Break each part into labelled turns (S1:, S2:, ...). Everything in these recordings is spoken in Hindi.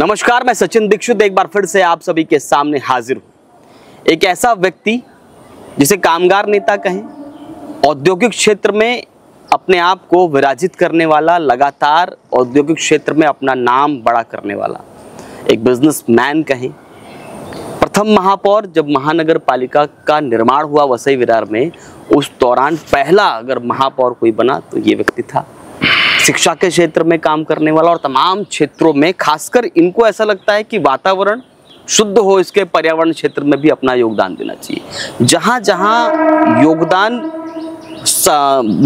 S1: नमस्कार मैं सचिन दीक्षित एक बार फिर से आप सभी के सामने हाजिर हूँ एक ऐसा व्यक्ति जिसे कामगार नेता कहें औद्योगिक क्षेत्र में अपने आप को विराजित करने वाला लगातार औद्योगिक क्षेत्र में अपना नाम बड़ा करने वाला एक बिजनेसमैन कहें प्रथम महापौर जब महानगर पालिका का निर्माण हुआ वसई विरार में उस दौरान पहला अगर महापौर कोई बना तो ये व्यक्ति था शिक्षा के क्षेत्र में काम करने वाला और तमाम क्षेत्रों में खासकर इनको ऐसा लगता है कि वातावरण शुद्ध हो इसके पर्यावरण क्षेत्र में भी अपना योगदान देना चाहिए जहाँ जहाँ योगदान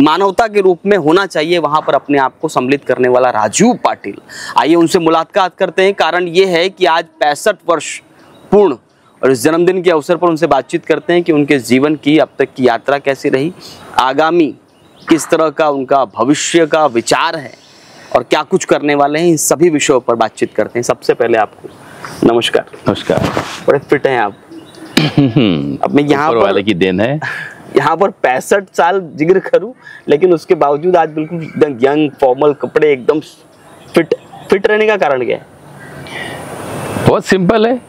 S1: मानवता के रूप में होना चाहिए वहाँ पर अपने आप को सम्मिलित करने वाला राजीव पाटिल आइए उनसे मुलाकात करते हैं कारण ये है कि आज पैंसठ वर्ष पूर्ण और इस जन्मदिन के अवसर पर उनसे बातचीत करते हैं कि उनके जीवन की अब तक की यात्रा कैसी रही आगामी किस तरह का उनका भविष्य का विचार है और क्या कुछ करने वाले हैं इन सभी विषयों पर बातचीत करते हैं सबसे पहले आपको नमस्कार नमस्कार बड़े फिट हैं आप अब मैं यहाँ वाले की देन है यहाँ पर पैंसठ साल जिक्र करूँ लेकिन उसके बावजूद आज बिल्कुल एकदम यंग फॉर्मल कपड़े एकदम फिट फिट रहने का कारण क्या है
S2: बहुत सिंपल है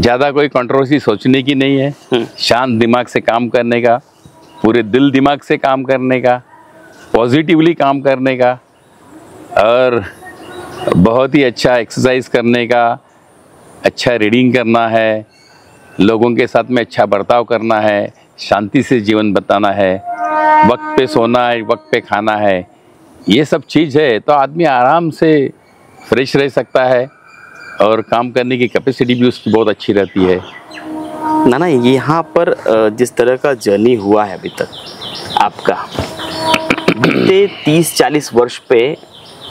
S2: ज़्यादा कोई कंट्रोवर्सी सोचने की नहीं है हम्म। शांत दिमाग से काम करने का पूरे दिल दिमाग से काम करने का पॉजिटिवली काम करने का और बहुत ही अच्छा एक्सरसाइज करने का अच्छा रीडिंग करना है लोगों के साथ में अच्छा बर्ताव करना है शांति से जीवन बताना है वक्त पे सोना है वक्त पे खाना है ये सब चीज़ है तो आदमी आराम से फ्रेश रह सकता है और काम करने की कैपेसिटी भी उसकी बहुत अच्छी रहती है ना ना यहाँ पर जिस तरह का जर्नी हुआ है अभी तक
S1: आपका बीते तीस चालीस वर्ष पे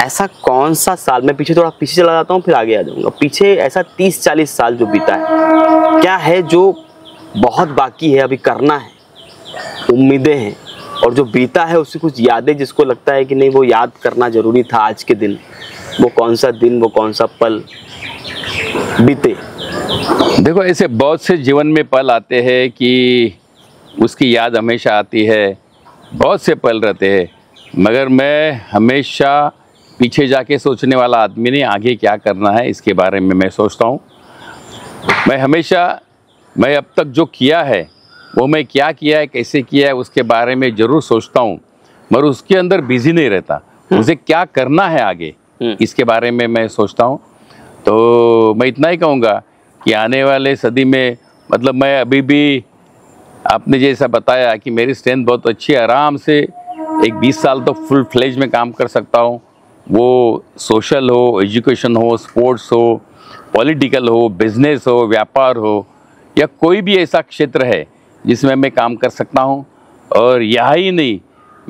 S1: ऐसा कौन सा साल मैं पीछे थोड़ा पीछे चला जाता हूँ फिर आगे आ जाऊँगा पीछे ऐसा तीस चालीस साल जो बीता है क्या है जो बहुत बाकी है अभी करना है उम्मीदें हैं और जो बीता है उससे कुछ यादें जिसको लगता है कि नहीं वो याद करना ज़रूरी था आज के दिन वो कौन सा दिन वो कौन सा पल
S2: बीते देखो ऐसे बहुत से जीवन में पल आते हैं कि उसकी याद हमेशा आती है बहुत से पल रहते हैं मगर मैं हमेशा पीछे जाके सोचने वाला आदमी ने आगे क्या करना है इसके बारे में मैं सोचता हूँ मैं हमेशा मैं अब तक जो किया है वो मैं क्या किया है कैसे किया है उसके बारे में ज़रूर सोचता हूँ मगर उसके अंदर बिजी नहीं रहता हम्म। मुझे क्या करना है आगे हम्म। इसके बारे में मैं सोचता हूँ तो मैं इतना ही कहूँगा कि आने वाले सदी में मतलब मैं अभी भी आपने जैसा बताया कि मेरी स्ट्रेंथ बहुत अच्छी है आराम से एक 20 साल तो फुल फ्लेज में काम कर सकता हूँ वो सोशल हो एजुकेशन हो स्पोर्ट्स हो पॉलिटिकल हो बिजनेस हो व्यापार हो या कोई भी ऐसा क्षेत्र है जिसमें मैं काम कर सकता हूँ और यहाँ ही नहीं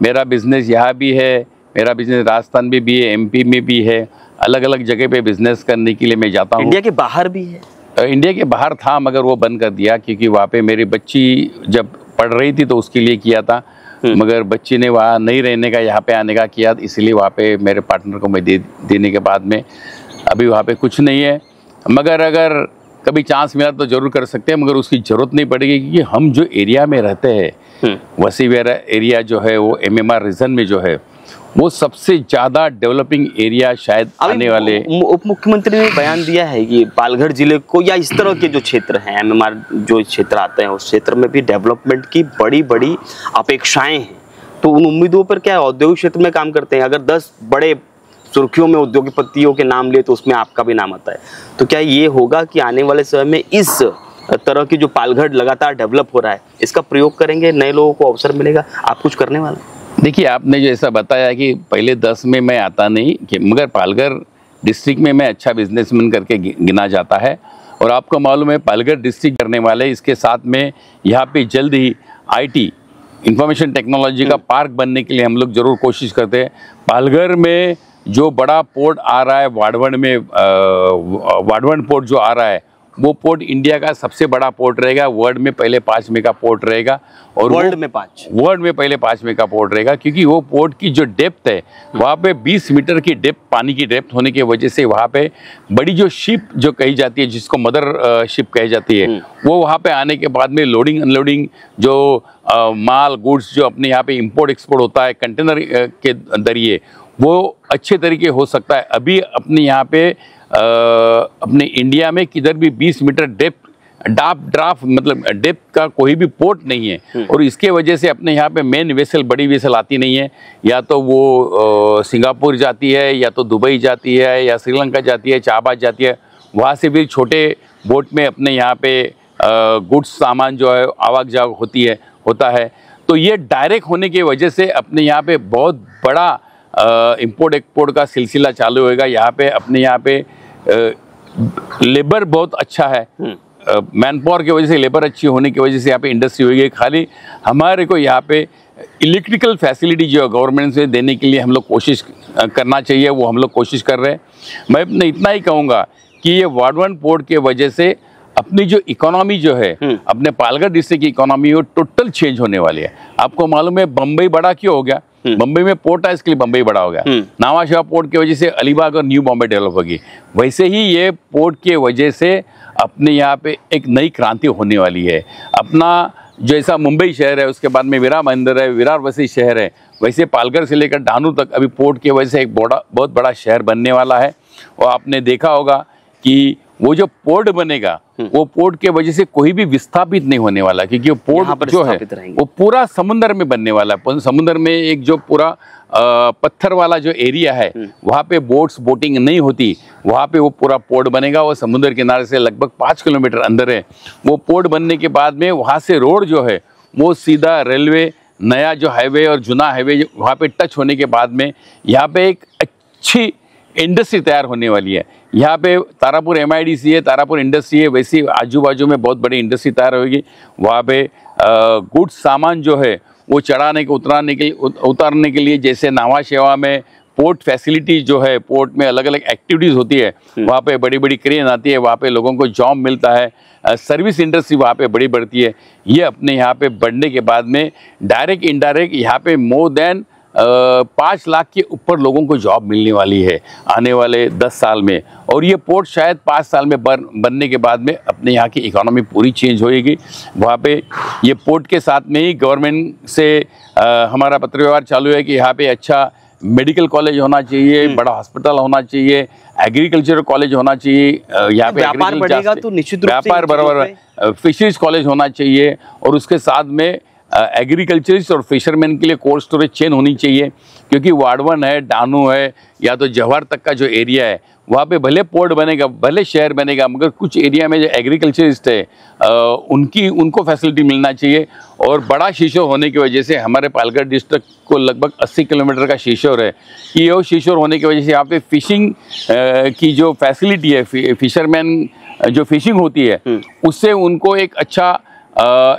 S2: मेरा बिज़नेस यहाँ भी है मेरा बिज़नेस राजस्थान में भी, भी है एमपी में भी है अलग अलग जगह पे बिज़नेस करने के लिए मैं जाता हूँ इंडिया के बाहर भी है इंडिया के बाहर था मगर वो बंद कर दिया क्योंकि वहाँ पे मेरी बच्ची जब पढ़ रही थी तो उसके लिए किया था हम्म। मगर बच्ची ने वहाँ नहीं रहने का यहाँ पे आने का किया इसलिए वहाँ पे मेरे पार्टनर को मैं दे देने के बाद में अभी वहाँ पे कुछ नहीं है मगर अगर कभी चांस मिला तो जरूर कर सकते हैं मगर उसकी ज़रूरत नहीं पड़ेगी क्योंकि हम जो एरिया में रहते हैं वसी वेरा एरिया जो है वो एम एम रीजन में जो है वो सबसे ज्यादा डेवलपिंग एरिया शायद आने वाले उप मुख्यमंत्री ने बयान दिया है कि पालघर जिले को या इस तरह के जो क्षेत्र
S1: हैं एमएमआर जो क्षेत्र आते हैं उस क्षेत्र में भी डेवलपमेंट की बड़ी बड़ी अपेक्षाएं हैं तो उन उम्मीदों पर क्या है औद्योगिक क्षेत्र में काम करते हैं अगर दस बड़े सुर्खियों में उद्योगपतियों के नाम लिए तो उसमें आपका भी नाम आता है तो क्या ये होगा कि आने वाले समय में इस तरह की जो पालघर लगातार डेवलप हो रहा है इसका प्रयोग करेंगे नए लोगों को अवसर मिलेगा आप कुछ
S2: करने वाला देखिए आपने जो ऐसा बताया कि पहले दस में मैं आता नहीं कि मगर पालघर डिस्ट्रिक्ट में मैं अच्छा बिजनेसमैन करके गिना जाता है और आपको मालूम है पालघर डिस्ट्रिक्ट करने वाले इसके साथ में यहाँ पे जल्द ही आईटी इंफॉर्मेशन टेक्नोलॉजी का हम्म। पार्क बनने के लिए हम लोग जरूर कोशिश करते हैं पालघर में जो बड़ा पोर्ट आ रहा है वाडवण में वाडवण पोर्ट जो आ रहा है वो पोर्ट इंडिया का सबसे बड़ा पोर्ट रहेगा वर्ल्ड में पहले पाँच का पोर्ट रहेगा और वर्ल्ड में पाँच वर्ल्ड में पहले पाँच का पोर्ट रहेगा क्योंकि वो पोर्ट की जो डेप्थ है वहाँ पे 20 मीटर की डेप्थ पानी की डेप्थ होने की वजह से वहाँ पे बड़ी जो शिप जो कही जाती है जिसको मदर शिप कही जाती है हम्म। वो वहाँ पे आने के बाद में लोडिंग अनलोडिंग जो आ, माल गुड्स जो अपने यहाँ पे इम्पोर्ट एक्सपोर्ट होता है कंटेनर के जरिए वो अच्छे तरीके हो सकता है अभी अपने यहाँ पे अपने इंडिया में किधर भी 20 मीटर डेप्थ डाप ड्राफ्ट मतलब डेप्थ का कोई भी पोर्ट नहीं है हम्म। और इसके वजह से अपने यहाँ पे मेन वेसल बड़ी वेसल आती नहीं है या तो वो सिंगापुर जाती है या तो दुबई जाती है या श्रीलंका जाती है चाहबाद जाती है वहाँ से भी छोटे बोट में अपने यहाँ पे गुड्स सामान जो है आवाग जावाग होती है होता है तो ये डायरेक्ट होने की वजह से अपने यहाँ पे बहुत बड़ा इम्पोर्ट एक्सपोर्ट का सिलसिला चालू होएगा यहाँ पे अपने यहाँ पे लेबर बहुत अच्छा है मैन हम्म। पावर की वजह से लेबर अच्छी होने की वजह से यहाँ पे इंडस्ट्री होगी खाली हमारे को यहाँ पे इलेक्ट्रिकल फैसिलिटी जो है गवर्नमेंट से देने के लिए हम लोग कोशिश करना चाहिए वो हम लोग कोशिश कर रहे हैं मैं अपने इतना ही कहूँगा कि ये वार्ड वन पोर्ट के वजह से अपनी जो इकोनॉमी जो है हम्म। अपने पालगढ़ डिस्ट्रिक्ट की इकोनॉमी वो टोटल चेंज होने वाली है आपको मालूम है बम्बई बड़ा क्यों हो गया बम्बई हम्म। में पोर्ट था इसके लिए बम्बई बड़ा हो गया हम्म। नावाशिवा पोर्ट की वजह से अलीबाग और न्यू बॉम्बे डेवलप होगी वैसे ही ये पोर्ट की वजह से अपने यहाँ पे एक नई क्रांति होने वाली है अपना जो ऐसा मुंबई शहर है उसके बाद में विरा मंदिर है विरार वसी शहर है वैसे पालघर से लेकर डानू तक अभी पोर्ट की वजह से एक बड़ा बहुत बड़ा शहर बनने वाला है और आपने देखा होगा कि वो जो पोर्ट बनेगा हम्म। वो पोर्ट के वजह से कोई भी विस्थापित नहीं होने वाला क्योंकि वो पोर्ट जो है वो पूरा समुन्द्र में बनने वाला है समुन्द्र में एक जो पूरा पत्थर वाला जो एरिया है हम्म। वहाँ पे बोट्स बोटिंग नहीं होती वहाँ पे वो पूरा पोर्ट बनेगा वो समुद्र किनारे से लगभग पाँच किलोमीटर अंदर है वो पोर्ट बनने के बाद में वहाँ से रोड जो है वो सीधा रेलवे नया जो हाईवे और जुना हाईवे वहाँ पे टच होने के बाद में यहाँ पे एक अच्छी इंडस्ट्री तैयार होने वाली है यहाँ पे तारापुर एम है तारापुर इंडस्ट्री है वैसे आजू बाजू में बहुत बड़ी इंडस्ट्री तैयार होगी वहाँ पे गुड्स सामान जो है वो चढ़ाने के उतराने के उतारने के लिए जैसे नावा शेवा में पोर्ट फैसिलिटी जो है पोर्ट में अलग अलग एक्टिविटीज़ होती है हम्म। वहाँ पे बड़ी बड़ी क्रेन आती है वहाँ पे लोगों को जॉब मिलता है सर्विस इंडस्ट्री वहाँ पे बड़ी बढ़ती है ये अपने यहाँ पे बढ़ने के बाद में डायरेक्ट इनडायरेक्ट यहाँ पे मोर देन पाँच लाख के ऊपर लोगों को जॉब मिलने वाली है आने वाले दस साल में और ये पोर्ट शायद पाँच साल में बन बनने के बाद में अपने यहाँ की इकोनॉमी पूरी चेंज होएगी वहाँ पे ये पोर्ट के साथ में ही गवर्नमेंट से आ, हमारा पत्र व्यवहार चालू है कि यहाँ पे अच्छा मेडिकल कॉलेज होना चाहिए हम्म। बड़ा हॉस्पिटल होना चाहिए एग्रीकल्चर कॉलेज होना चाहिए यहाँ पे व्यापार बढ़ेगा तो निश्चित व्यापार बराबर फिशरीज कॉलेज होना चाहिए और उसके साथ में एग्रीकल्चरिस्ट और फिशरमैन के लिए कोल्ड स्टोरेज चेन होनी चाहिए क्योंकि वाडवन है डानू है या तो जवाहर तक का जो एरिया है वहाँ पे भले पोर्ट बनेगा भले शहर बनेगा मगर कुछ एरिया में जो एग्रीकल्चरिस्ट है आ, उनकी उनको फैसिलिटी मिलना चाहिए और बड़ा शीशोर होने की वजह से हमारे पालगढ़ डिस्ट्रिक्ट को लगभग 80 किलोमीटर का शीशोर है ये शीशोर होने की वजह से यहाँ पे फिशिंग की जो फैसिलिटी है फि, फिशरमैन जो फिशिंग होती है हम्म। उससे उनको एक अच्छा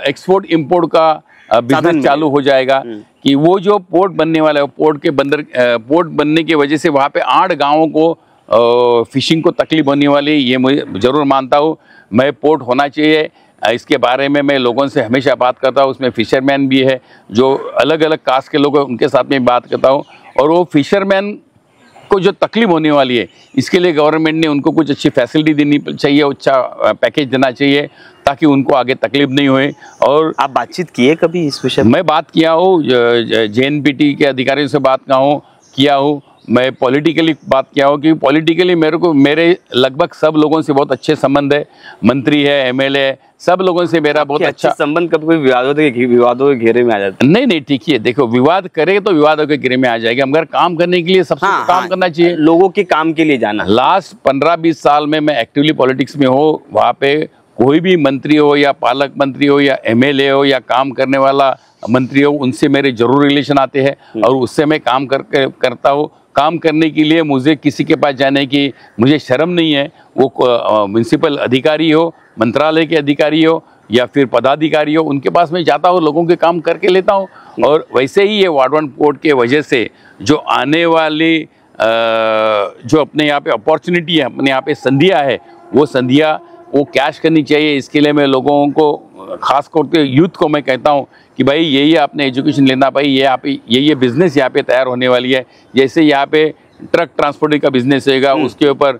S2: एक्सपोर्ट इम्पोर्ट का बिजनेस चालू हो जाएगा हम्म। कि वो जो पोर्ट बनने वाला है पोर्ट के बंदर पोर्ट बनने की वजह से वहाँ पे आठ गांवों को फिशिंग को तकलीफ होने वाली ये मुझे ज़रूर मानता हूँ मैं पोर्ट होना चाहिए इसके बारे में मैं लोगों से हमेशा बात करता हूँ उसमें फ़िशरमैन भी है जो अलग अलग कास्ट के लोग हैं उनके साथ में बात करता हूँ और वो फिशरमैन को जो तकलीफ होने वाली है इसके लिए गवर्नमेंट ने उनको कुछ अच्छी फैसिलिटी देनी चाहिए अच्छा पैकेज देना चाहिए ताकि उनको आगे तकलीफ नहीं होए और आप बातचीत किए कभी इस विषय मैं बात किया हूँ जे के अधिकारियों से बात कहा हूँ किया हूँ मैं पॉलिटिकली बात किया हूँ कि पॉलिटिकली मेरे को मेरे लगभग सब लोगों से बहुत अच्छे संबंध है मंत्री है एमएलए सब लोगों से मेरा बहुत अच्छा संबंध कभी विवादों के विवादों के घेरे में आ जाता है नहीं नहीं ठीक है देखो विवाद करे तो विवादों के घेरे में आ जाएगा मगर काम करने के लिए सबसे हाँ, काम हाँ, करना चाहिए लोगों के काम के लिए जाना लास्ट पंद्रह बीस साल में मैं एक्टिवली पॉलिटिक्स में हूँ वहाँ पे कोई भी मंत्री हो या पालक मंत्री हो या एमएलए हो या काम करने वाला मंत्री हो उनसे मेरे जरूर रिलेशन आते हैं हम्म। और उससे मैं काम कर, करता हूँ काम करने के लिए मुझे किसी के पास जाने की मुझे शर्म नहीं है वो म्यूनसिपल अधिकारी हो मंत्रालय के अधिकारी हो या फिर पदाधिकारी हो उनके पास मैं जाता हूँ लोगों के काम करके लेता हूँ हम्म। और वैसे ही ये वार्ड वन कोर्ट के वजह से जो आने वाली जो अपने यहाँ पे अपॉर्चुनिटी है अपने यहाँ पे संधिया है वो संधिया वो कैश करनी चाहिए इसके लिए मैं लोगों को खास करके यूथ को मैं कहता हूँ कि भाई ये ये आपने एजुकेशन लेना भाई ये आप ये ये बिज़नेस यहाँ पे तैयार होने वाली है जैसे यहाँ पे ट्रक ट्रांसपोर्टिंग का बिज़नेस होगा हम्म। उसके ऊपर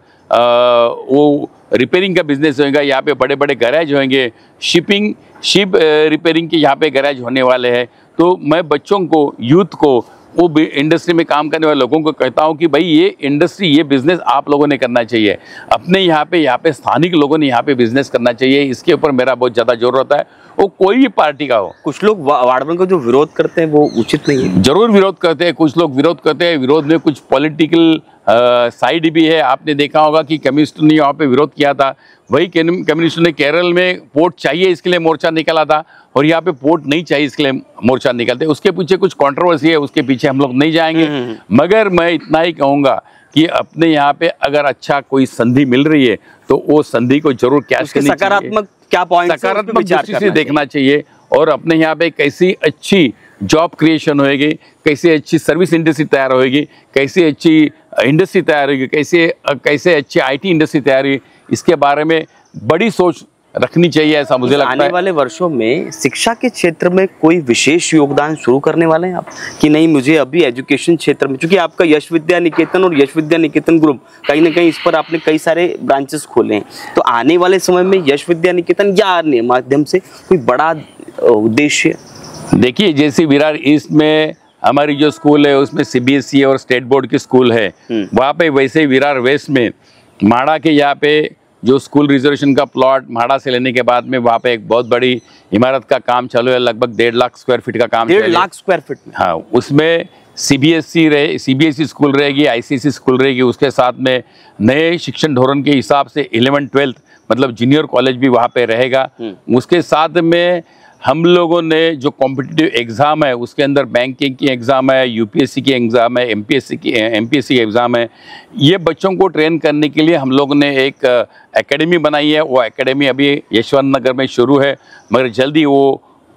S2: वो रिपेयरिंग का बिजनेस होगा यहाँ पे बड़े बड़े गैराज होंगे शिपिंग शिप रिपेयरिंग के यहाँ पे गैराज होने वाले हैं तो मैं बच्चों को यूथ को वो इंडस्ट्री में काम करने वाले लोगों को कहता हूँ कि भाई ये इंडस्ट्री ये बिज़नेस आप लोगों ने करना चाहिए अपने यहाँ पे यहाँ पे स्थानिक लोगों ने यहाँ पे बिज़नेस करना चाहिए इसके ऊपर मेरा बहुत ज़्यादा जोर रहता है वो कोई भी पार्टी का हो कुछ लोग वार्डमन का जो विरोध करते हैं वो उचित नहीं है जरूर विरोध करते हैं कुछ लोग विरोध करते हैं विरोध में कुछ पॉलिटिकल साइड भी है आपने देखा होगा कि कम्युनिस्ट ने वहाँ पे विरोध किया था वही कम्युनिस्टों ने केरल में पोर्ट चाहिए इसके लिए मोर्चा निकाला था और यहाँ पे पोर्ट नहीं चाहिए इसके लिए मोर्चा निकालते उसके पीछे कुछ कॉन्ट्रोवर्सी है उसके पीछे हम लोग नहीं जाएंगे हम्म, हम्म, हम्म। मगर मैं इतना ही कहूँगा कि अपने यहाँ पे अगर अच्छा कोई संधि मिल रही है तो वो संधि को जरूर कैश करनी सकारात्मक क्या पॉइंट सकारात्मक से देखना चाहिए और अपने यहाँ पे कैसी अच्छी जॉब क्रिएशन होएगी कैसी अच्छी सर्विस इंडस्ट्री तैयार होएगी कैसी अच्छी इंडस्ट्री तैयार होगी कैसे कैसे अच्छी आईटी इंडस्ट्री तैयार होगी इसके बारे में बड़ी सोच रखनी चाहिए ऐसा मुझे लगता आने है आने वाले वर्षों में
S1: शिक्षा के क्षेत्र में कोई विशेष योगदान शुरू करने वाले हैं आप कि नहीं मुझे अभी एजुकेशन क्षेत्र में क्योंकि आपका यश विद्या निकेतन और यश विद्या निकेतन ग्रुप कहीं ना कहीं इस पर आपने कई सारे ब्रांचेस खोले हैं तो आने वाले समय में यश विद्या निकेतन या अन्य माध्यम से कोई बड़ा उद्देश्य
S2: देखिए जैसे विरार ईस्ट में हमारी जो स्कूल है उसमें सी e और स्टेट बोर्ड की स्कूल है हम्म। वहाँ पे वैसे विरार वेस्ट में माड़ा के यहाँ पे जो स्कूल रिजर्वेशन का प्लॉट माड़ा से लेने के बाद में वहाँ पे एक बहुत बड़ी इमारत का काम चालू है लगभग डेढ़ लाख स्क्वायर फीट का काम डेढ़ लाख स्क्वायर फीट हाँ उसमें सी बी एस ई रहे C B S E school रहेगी आई सी सी स्कूल रहेगी उसके साथ में नए शिक्षण धोरण के हिसाब से इलेवन ट्वेल्थ मतलब जूनियर कॉलेज भी वहाँ पे रहेगा हम्म। उसके साथ में हम लोगों ने जो कॉम्पिटिटिव एग्ज़ाम है उसके अंदर बैंकिंग की एग्ज़ाम है यूपीएससी की एग्ज़ाम है एमपीएससी की एमपीएससी की एग्ज़ाम है ये बच्चों को ट्रेन करने के लिए हम लोगों ने एक एकेडमी uh, बनाई है वो एकेडमी अभी यशवंत नगर में शुरू है मगर जल्दी वो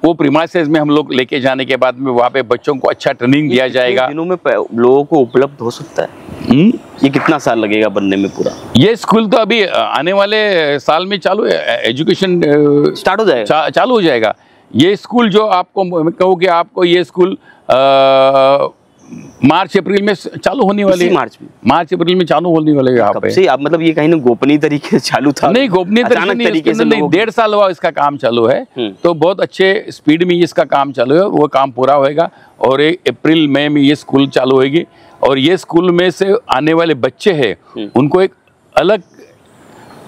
S2: वो प्रीमाइसेस में हम लोग लेके जाने के बाद में वहाँ पे बच्चों को अच्छा ट्रेनिंग दिया जाएगा दिनों में लोगों को उपलब्ध हो सकता है हुँ? हम्म? ये कितना साल लगेगा बनने में पूरा ये स्कूल तो अभी uh, आने वाले uh, साल में चालू एजुकेशन स्टार्ट हो जाएगा चा, चालू हो जाएगा ये स्कूल जो आपको कहूँ कि आपको ये स्कूल मार्च अप्रैल में चालू होने वाले मार्च में मार्च अप्रैल में चालू होने वाले यहाँ पे आप मतलब ये कहीं ना गोपनीय तरीके से चालू था नहीं गोपनीय तरीके, तरीके से नहीं डेढ़ साल हुआ इसका काम चालू है हम्म। तो बहुत अच्छे स्पीड में इसका काम चालू है वो काम पूरा होएगा और एक अप्रैल मई में ये स्कूल चालू होगी और ये स्कूल में से आने वाले बच्चे है हम्म। उनको एक अलग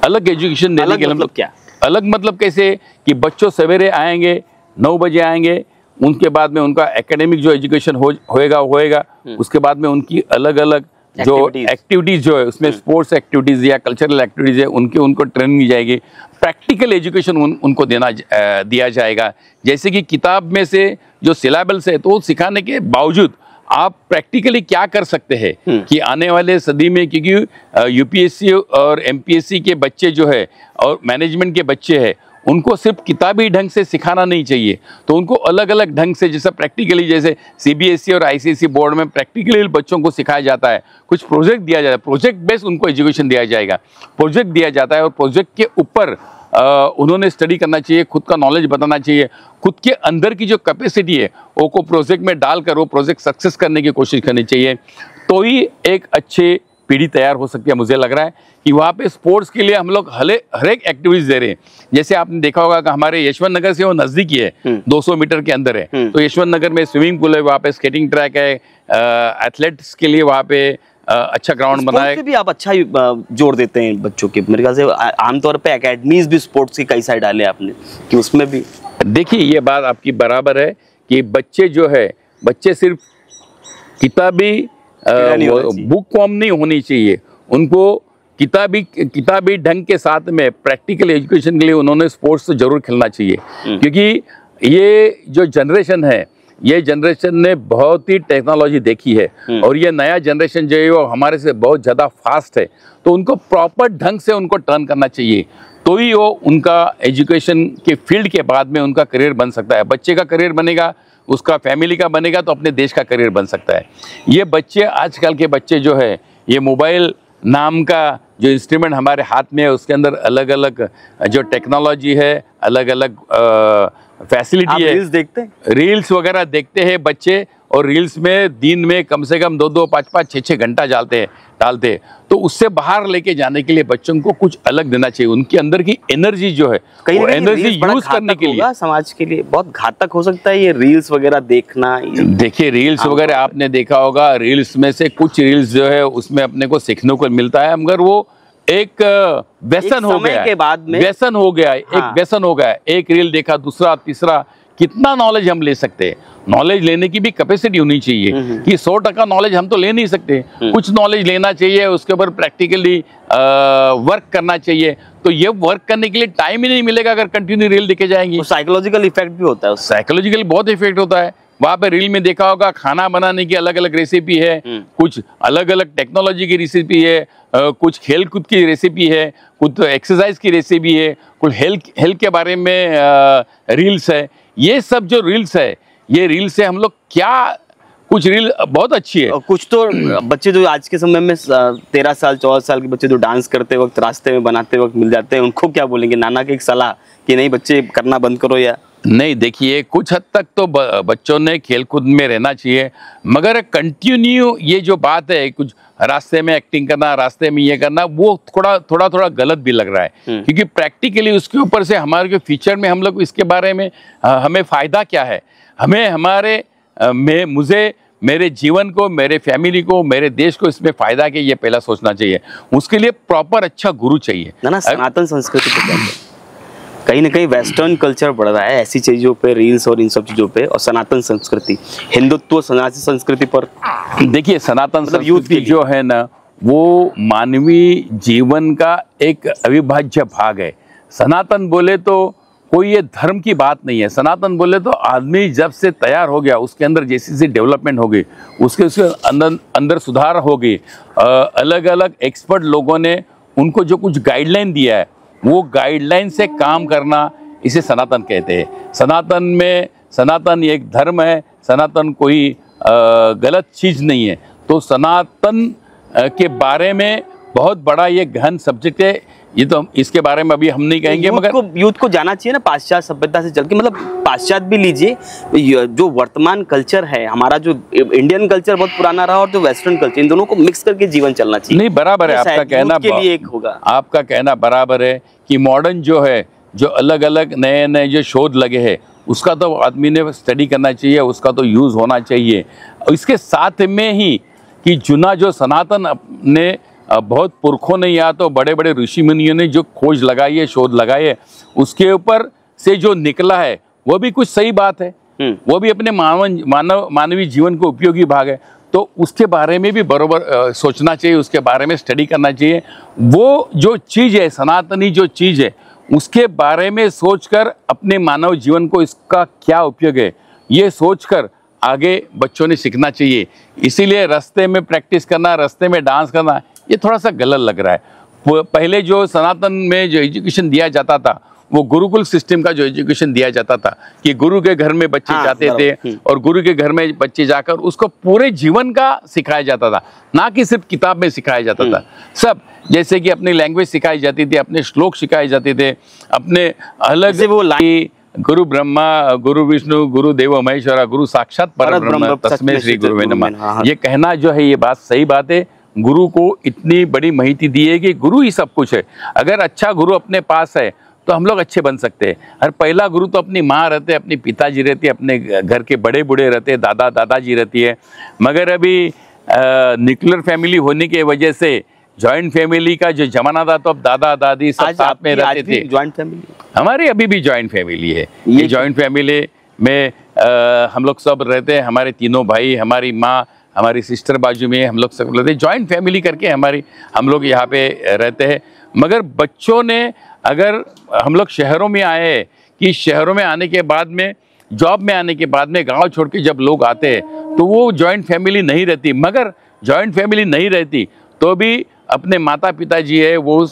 S2: अलग एजुकेशन देने के लिए मतलब मतलब क्या अलग मतलब कैसे कि बच्चों सवेरे आएंगे नौ बजे आएंगे उनके बाद में उनका एकेडमिक जो एजुकेशन हो होएगा होएगा हम्म। उसके बाद में उनकी अलग अलग जो एक्टिविटीज जो है उसमें स्पोर्ट्स हम्म। एक्टिविटीज या कल्चरल एक्टिविटीज है उनकी उनको ट्रेनिंग दी जाएगी प्रैक्टिकल एजुकेशन उन, उनको देना आ, दिया जाएगा जैसे कि किताब में से जो सिलेबस है तो सिखाने के बावजूद आप प्रैक्टिकली क्या कर सकते हैं हम्म। कि आने वाले सदी में क्योंकि यूपीएससी और एमपीएससी के बच्चे जो है और मैनेजमेंट के बच्चे हैं उनको सिर्फ किताबी ढंग से सिखाना नहीं चाहिए तो उनको अलग अलग ढंग से जैसे प्रैक्टिकली जैसे सीबीएसई e और आईसीएसई बोर्ड e में प्रैक्टिकली बच्चों को सिखाया जाता है कुछ प्रोजेक्ट दिया जाता है प्रोजेक्ट बेस्ड उनको एजुकेशन दिया जाएगा प्रोजेक्ट दिया जाता है और प्रोजेक्ट के ऊपर उन्होंने स्टडी करना चाहिए खुद का नॉलेज बताना चाहिए खुद के अंदर की जो कैपेसिटी है वो को प्रोजेक्ट में डालकर वो प्रोजेक्ट सक्सेस करने की कोशिश करनी चाहिए तो ही एक अच्छे पीढ़ी तैयार हो सकती है मुझे लग रहा है कि वहाँ पे स्पोर्ट्स के लिए हम लोग हले हर एक एक्टिविटीज दे रहे हैं जैसे आपने देखा होगा कि हमारे यशवंत नगर से वो नज़दीक ही है 200 हम्म। मीटर के अंदर है हम्म। तो यशवंत नगर में स्विमिंग पूल है वहाँ पे स्केटिंग ट्रैक है एथलेट्स के लिए वहाँ पे अच्छा ग्राउंड बनाया
S1: भी आप अच्छा जोर देते हैं बच्चों के मेरे ख्याल से आमतौर पर अकेडमीज भी स्पोर्ट्स की कई साइड डाले आपने
S2: कि उसमें भी देखिए ये बात आपकी बराबर है कि बच्चे जो है बच्चे सिर्फ किताबी बुक फॉर्म नहीं होनी चाहिए उनको किताबी किताबी ढंग के साथ में प्रैक्टिकल एजुकेशन के लिए उन्होंने स्पोर्ट्स तो जरूर खेलना चाहिए हम्म। क्योंकि ये जो जनरेशन है ये जनरेशन ने बहुत ही टेक्नोलॉजी देखी है हम्म। और ये नया जनरेशन जो है वो हमारे से बहुत ज़्यादा फास्ट है तो उनको प्रॉपर ढंग से उनको टर्न करना चाहिए तो ही वो उनका एजुकेशन के फील्ड के बाद में उनका करियर बन सकता है बच्चे का करियर बनेगा उसका फैमिली का बनेगा तो अपने देश का करियर बन सकता है ये बच्चे आजकल के बच्चे जो है ये मोबाइल नाम का जो इंस्ट्रूमेंट हमारे हाथ में है उसके अंदर अलग अलग जो टेक्नोलॉजी है अलग अलग फैसिलिटी है रील्स देखते हैं रील्स वगैरह देखते हैं बच्चे और रील्स में दिन में कम से कम दो दो पाँच पाँच छः छः घंटा डालते हैं डालते हैं तो उससे बाहर लेके जाने के लिए बच्चों को कुछ अलग देना चाहिए उनके अंदर की एनर्जी जो है कहीं वो एनर्जी यूज
S1: करने के लिए समाज के लिए बहुत घातक हो सकता है ये रील्स वगैरह देखना
S2: देखिए रील्स वगैरह आपने देखा होगा रील्स में से कुछ रील्स जो है उसमें अपने को सीखने को मिलता है मगर वो एक व्यसन हो गया के बाद में व्यसन हो गया एक हाँ। व्यसन हो गया एक रील देखा दूसरा तीसरा कितना नॉलेज हम ले सकते हैं नॉलेज लेने की भी कैपेसिटी होनी चाहिए हम्म, हम्म। कि सौ टका नॉलेज हम तो ले नहीं सकते हम्म। कुछ नॉलेज लेना चाहिए उसके ऊपर प्रैक्टिकली वर्क करना चाहिए तो ये वर्क करने के लिए टाइम ही नहीं मिलेगा अगर कंटिन्यू रील दिखे जाएंगे साइकोलॉजिकल इफेक्ट भी होता है साइकोलॉजिकल बहुत इफेक्ट होता है वहाँ पर रील में देखा होगा खाना बनाने की अलग अलग रेसिपी है कुछ अलग अलग टेक्नोलॉजी की रेसिपी है कुछ खेल कूद की रेसिपी है कुछ एक्सरसाइज तो की रेसिपी है कुछ हेल्थ हेल्थ के बारे में रील्स है ये सब जो रील्स है ये रील से हम लोग क्या
S1: कुछ रील बहुत अच्छी है कुछ तो बच्चे जो आज के समय में तेरह साल चौदह साल के बच्चे जो डांस करते वक्त रास्ते में बनाते वक्त मिल जाते हैं उनको क्या बोलेंगे नाना की एक सलाह कि नहीं बच्चे
S2: करना बंद करो या नहीं देखिए कुछ हद तक तो बच्चों ने खेलकूद में रहना चाहिए मगर कंटिन्यू ये जो बात है कुछ रास्ते में एक्टिंग करना रास्ते में ये करना वो थोड़ा थोड़ा थोड़ा गलत भी लग रहा है हम्म। क्योंकि प्रैक्टिकली उसके ऊपर से हमारे जो फ्यूचर में हम लोग इसके बारे में हमें फ़ायदा क्या है हमें हमारे में मुझे मेरे जीवन को मेरे फैमिली को मेरे देश को इसमें फायदा के ये पहला सोचना चाहिए उसके लिए प्रॉपर अच्छा गुरु चाहिए ना ना सनातन संस्कृति कहीं ना कहीं वेस्टर्न
S1: कल्चर बढ़ रहा है ऐसी चीज़ों पे रील्स और इन सब चीज़ों पे और सनातन संस्कृति हिंदुत्व सनातन
S2: संस्कृति पर देखिए सनातन मतलब जो है ना वो मानवीय जीवन का एक अविभाज्य भाग है सनातन बोले तो कोई ये धर्म की बात नहीं है सनातन बोले तो आदमी जब से तैयार हो गया उसके अंदर जैसी जैसी डेवलपमेंट हो गई उसके उसके अंदर अंदर सुधार हो गई अलग अलग एक्सपर्ट लोगों ने उनको जो कुछ गाइडलाइन दिया है वो गाइडलाइन से काम करना इसे सनातन कहते हैं सनातन में सनातन एक धर्म है सनातन कोई गलत चीज़ नहीं है तो सनातन के बारे में बहुत बड़ा ये गहन सब्जेक्ट है ये तो हम इसके बारे में अभी हम नहीं कहेंगे मगर यूथ को जाना चाहिए ना
S1: पाश्चात्य सभ्यता से चल के मतलब पाश्चात्य भी लीजिए जो वर्तमान कल्चर है हमारा जो इंडियन कल्चर बहुत पुराना रहा और जो वेस्टर्न कल्चर इन दोनों को मिक्स करके जीवन चलना चाहिए नहीं बराबर है तो आपका कहना के लिए एक
S2: होगा आपका कहना बराबर है कि मॉडर्न जो है जो अलग अलग नए नए जो शोध लगे है उसका तो आदमी ने स्टडी करना चाहिए उसका तो यूज़ होना चाहिए इसके साथ में ही कि जुना जो सनातन ने बहुत पुरखों ने या तो बड़े बड़े ऋषि मुनियों ने जो खोज लगाई है शोध लगाई है उसके ऊपर से जो निकला है वो भी कुछ सही बात है हम्म। वो भी अपने मानव मानव मानवीय जीवन को उपयोगी भाग है तो उसके बारे में भी बरोबर सोचना चाहिए उसके बारे में स्टडी करना चाहिए वो जो चीज़ है सनातनी जो चीज़ है उसके बारे में सोचकर अपने मानव जीवन को इसका क्या उपयोग है ये सोचकर आगे बच्चों ने सीखना चाहिए इसीलिए रास्ते में प्रैक्टिस करना रास्ते में डांस करना ये थोड़ा सा गलत लग रहा है पहले जो सनातन में जो एजुकेशन दिया जाता था वो गुरुकुल सिस्टम का जो एजुकेशन दिया जाता था कि गुरु के घर में बच्चे हाँ, जाते थे हम्म। और गुरु के घर में बच्चे जाकर उसको पूरे जीवन का सिखाया जाता था ना कि सिर्फ किताब में सिखाया जाता था हम्म। सब जैसे कि अपनी लैंग्वेज सिखाई जाती थी अपने श्लोक सिखाए जाते थे अपने अलग से वो गुरु ब्रह्मा गुरु विष्णु गुरु देव महेश्वरा गुरु साक्षात पर तस्में श्री गुरु हाँ। ये कहना जो है ये बात सही बात है गुरु को इतनी बड़ी महिती दी है कि गुरु ही सब कुछ है अगर अच्छा गुरु अपने पास है तो हम लोग अच्छे बन सकते हैं हर पहला गुरु तो अपनी माँ रहते अपने पिताजी रहते अपने घर के बड़े बूढ़े रहते दादा दादाजी रहती है मगर अभी न्यूक्लियर फैमिली होने की वजह से ज्वाइंट फैमिली का जो जमाना था तो अब दादा दादी सब साथ में रहते थे ज्वाइंट फैमिली हमारी अभी भी ज्वाइंट फैमिली है ये ज्वाइंट फैमिली में आ, हम लोग सब रहते हैं हमारे तीनों भाई हमारी माँ हमारी सिस्टर बाजू में हम लोग सब लोग जॉइंट फैमिली करके हमारी हम लोग यहाँ पे रहते हैं मगर बच्चों ने अगर हम लोग शहरों में आए कि शहरों में आने के बाद में जॉब में आने के बाद में गांव छोड़ के जब लोग आते हैं तो वो जॉइंट फैमिली नहीं रहती मगर जॉइंट फैमिली नहीं रहती तो भी अपने माता पिताजी है वो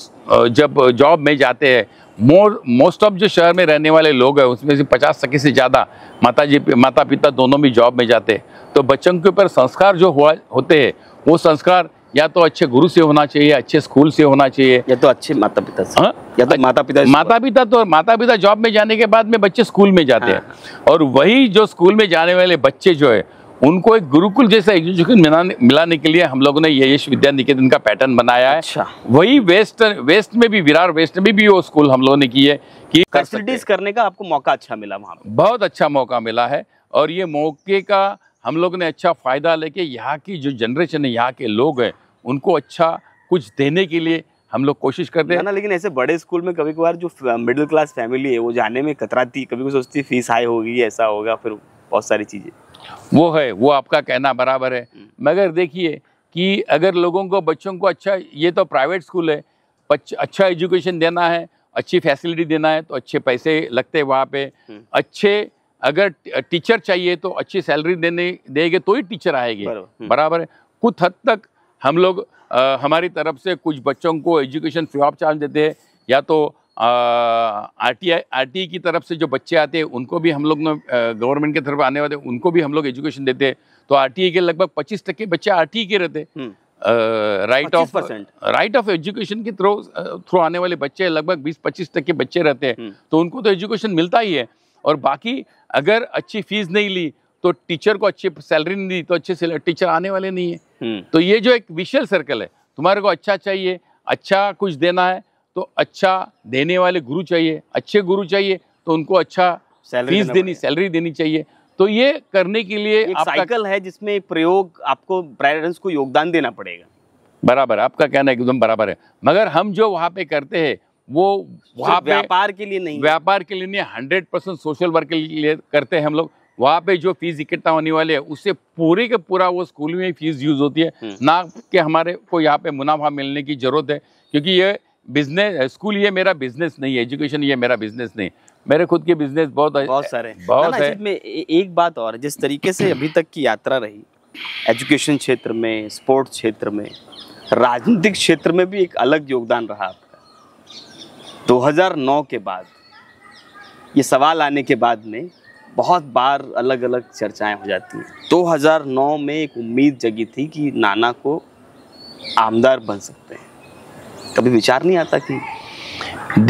S2: जब जॉब में जाते हैं मोर मोस्ट ऑफ जो शहर में रहने वाले लोग हैं उसमें से पचास सके से ज़्यादा माता जी माता पिता दोनों भी जॉब में जाते हैं तो बच्चों के ऊपर संस्कार जो हुआ होते हैं वो संस्कार या तो अच्छे गुरु से होना चाहिए अच्छे स्कूल से होना चाहिए या तो अच्छे माता पिता से हाँ? या तो माता पिता माता पिता तो माता पिता जॉब में जाने के बाद में बच्चे स्कूल में जाते हैं हाँ। और वही जो स्कूल में जाने वाले बच्चे जो है उनको एक गुरुकुल जैसा एजुकेशन मिलाने के लिए हम लोगों ने ये यश विद्या निकेतन का पैटर्न बनाया है अच्छा। वही वेस्ट वेस्ट में भी विरार वेस्ट में भी वो स्कूल हम लोगों ने की है कि कर करने का आपको मौका अच्छा मिला वहाँ बहुत अच्छा मौका मिला है और ये मौके का हम लोग ने अच्छा फ़ायदा लेके यहाँ की जो जनरेशन है यहाँ के लोग हैं उनको अच्छा कुछ देने के लिए हम लोग कोशिश करते हैं
S1: ना लेकिन ऐसे बड़े स्कूल में कभी कभार जो मिडिल क्लास फैमिली है वो जाने में
S2: कतराती कभी कभी सोचती फीस हाई होगी ऐसा होगा फिर बहुत सारी चीज़ें वो है वो आपका कहना बराबर है हम्म। मगर देखिए कि अगर लोगों को बच्चों को अच्छा ये तो प्राइवेट स्कूल है अच्छा एजुकेशन देना है अच्छी फैसिलिटी देना है तो अच्छे पैसे लगते हैं वहाँ पे हम्म। अच्छे अगर टीचर चाहिए तो अच्छी सैलरी देने देंगे तो ही टीचर आएंगे हम्म। बराबर है कुछ हद तक हम लोग आ, हमारी तरफ से कुछ बच्चों को एजुकेशन फ्री ऑफ चार्ज देते हैं या तो आर टी आर टी की तरफ से जो बच्चे आते हैं उनको भी हम लोग ने गवर्नमेंट की तरफ आने वाले उनको भी हम लोग एजुकेशन देते हैं तो आर के लगभग पच्चीस टक्के बच्चे आर के रहते right of right of education के थ्रू थ्रू आने वाले बच्चे लगभग बीस पच्चीस टक्के बच्चे रहते हैं हम्म। तो उनको तो एजुकेशन मिलता ही है और बाकी अगर अच्छी फीस नहीं ली तो टीचर को अच्छी सैलरी नहीं दी तो अच्छे टीचर आने वाले नहीं है हम्म। तो ये जो एक विशेल सर्कल है तुम्हारे को अच्छा चाहिए अच्छा कुछ देना है तो अच्छा देने वाले गुरु चाहिए अच्छे गुरु चाहिए तो उनको अच्छा फीस देनी सैलरी देनी चाहिए तो ये करने के लिए एक साइकिल है जिसमें प्रयोग आपको पेरेंट्स को योगदान देना पड़ेगा बराबर आपका कहना एकदम बराबर है मगर हम जो वहाँ पे करते हैं वो वहाँ पे व्यापार के लिए नहीं व्यापार के लिए नहीं हंड्रेड परसेंट सोशल वर्क के लिए करते हैं हम लोग वहाँ पे जो फीस इकट्ठा होने वाली है उससे पूरे के पूरा वो स्कूल में फीस यूज होती है हम्म। ना कि हमारे को यहाँ पे मुनाफा मिलने की जरूरत है क्योंकि ये बिजनेस स्कूल uh, ये मेरा बिजनेस नहीं है एजुकेशन ये मेरा बिजनेस नहीं मेरे खुद के बिजनेस बहुत बहुत सारे बहुत है
S1: में एक बात और जिस तरीके से अभी तक की यात्रा रही एजुकेशन क्षेत्र में स्पोर्ट्स क्षेत्र में राजनीतिक क्षेत्र में भी एक अलग योगदान रहा आपका 2009 के बाद ये सवाल आने के बाद में बहुत बार अलग अलग चर्चाएं हो जाती हैं 2009 में एक उम्मीद जगी थी कि नाना को आमदार बन सकते हैं कभी विचार नहीं आता कि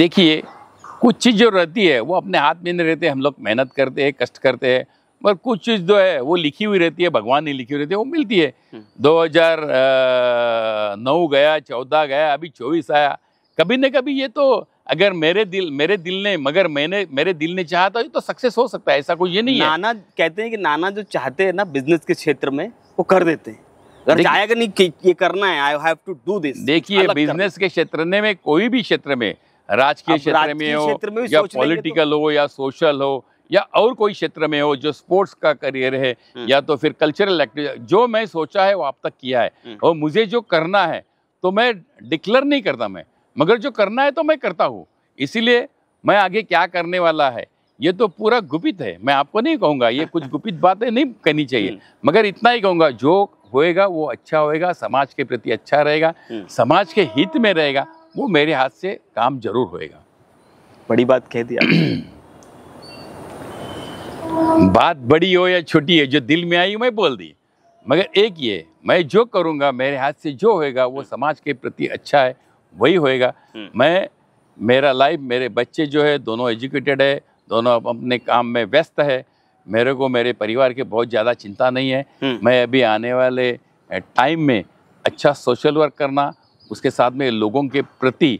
S2: देखिए कुछ चीज़ जो रहती है वो अपने हाथ में नहीं रहते हम लोग मेहनत करते हैं कष्ट करते हैं पर कुछ चीज़ जो है वो लिखी हुई रहती है भगवान ने लिखी हुई रहती है वो मिलती है 2009 हम्म। गया चौदह गया अभी चौबीस आया कभी ना कभी ये तो अगर मेरे दिल मेरे दिल ने मगर मैंने मेरे दिल ने चाहा था तो सक्सेस हो सकता है ऐसा कोई ये नहीं नाना है नाना कहते हैं कि नाना जो चाहते हैं ना बिजनेस के क्षेत्र
S1: में वो कर देते हैं
S2: जाएगा नहीं कि ये करना है I have to do this देखिए बिजनेस के क्षेत्र में कोई भी क्षेत्र में राजकीय क्षेत्र में तो- हो या पॉलिटिकल हो या सोशल हो या और कोई क्षेत्र में हो जो स्पोर्ट्स का करियर है हम्म। या तो फिर कल्चरल एक्टिविटी जो मैं सोचा है वो आप तक किया है हम्म। और मुझे जो करना है तो मैं डिक्लेयर नहीं करता मैं मगर जो करना है तो मैं करता हूँ इसीलिए मैं आगे क्या करने वाला है ये तो पूरा गुपित है मैं आपको नहीं कहूँगा ये कुछ गुपित बातें नहीं कहनी चाहिए हम्म। मगर इतना ही कहूँगा जो होएगा वो अच्छा होएगा समाज के प्रति अच्छा रहेगा हम्म। समाज के हित में रहेगा वो मेरे हाथ से काम जरूर होएगा
S1: बड़ी बात कह दिया
S2: बात बड़ी हो या छोटी है जो दिल में आई मैं बोल दी मगर एक ये मैं जो करूँगा मेरे हाथ से जो होएगा वो हम्म। समाज के प्रति अच्छा है वही होएगा मैं मेरा लाइफ मेरे बच्चे जो है दोनों एजुकेटेड है दोनों अपने काम में व्यस्त है मेरे को मेरे परिवार के बहुत ज़्यादा चिंता नहीं है हम्म। मैं अभी आने वाले टाइम में अच्छा सोशल वर्क करना उसके साथ में लोगों के प्रति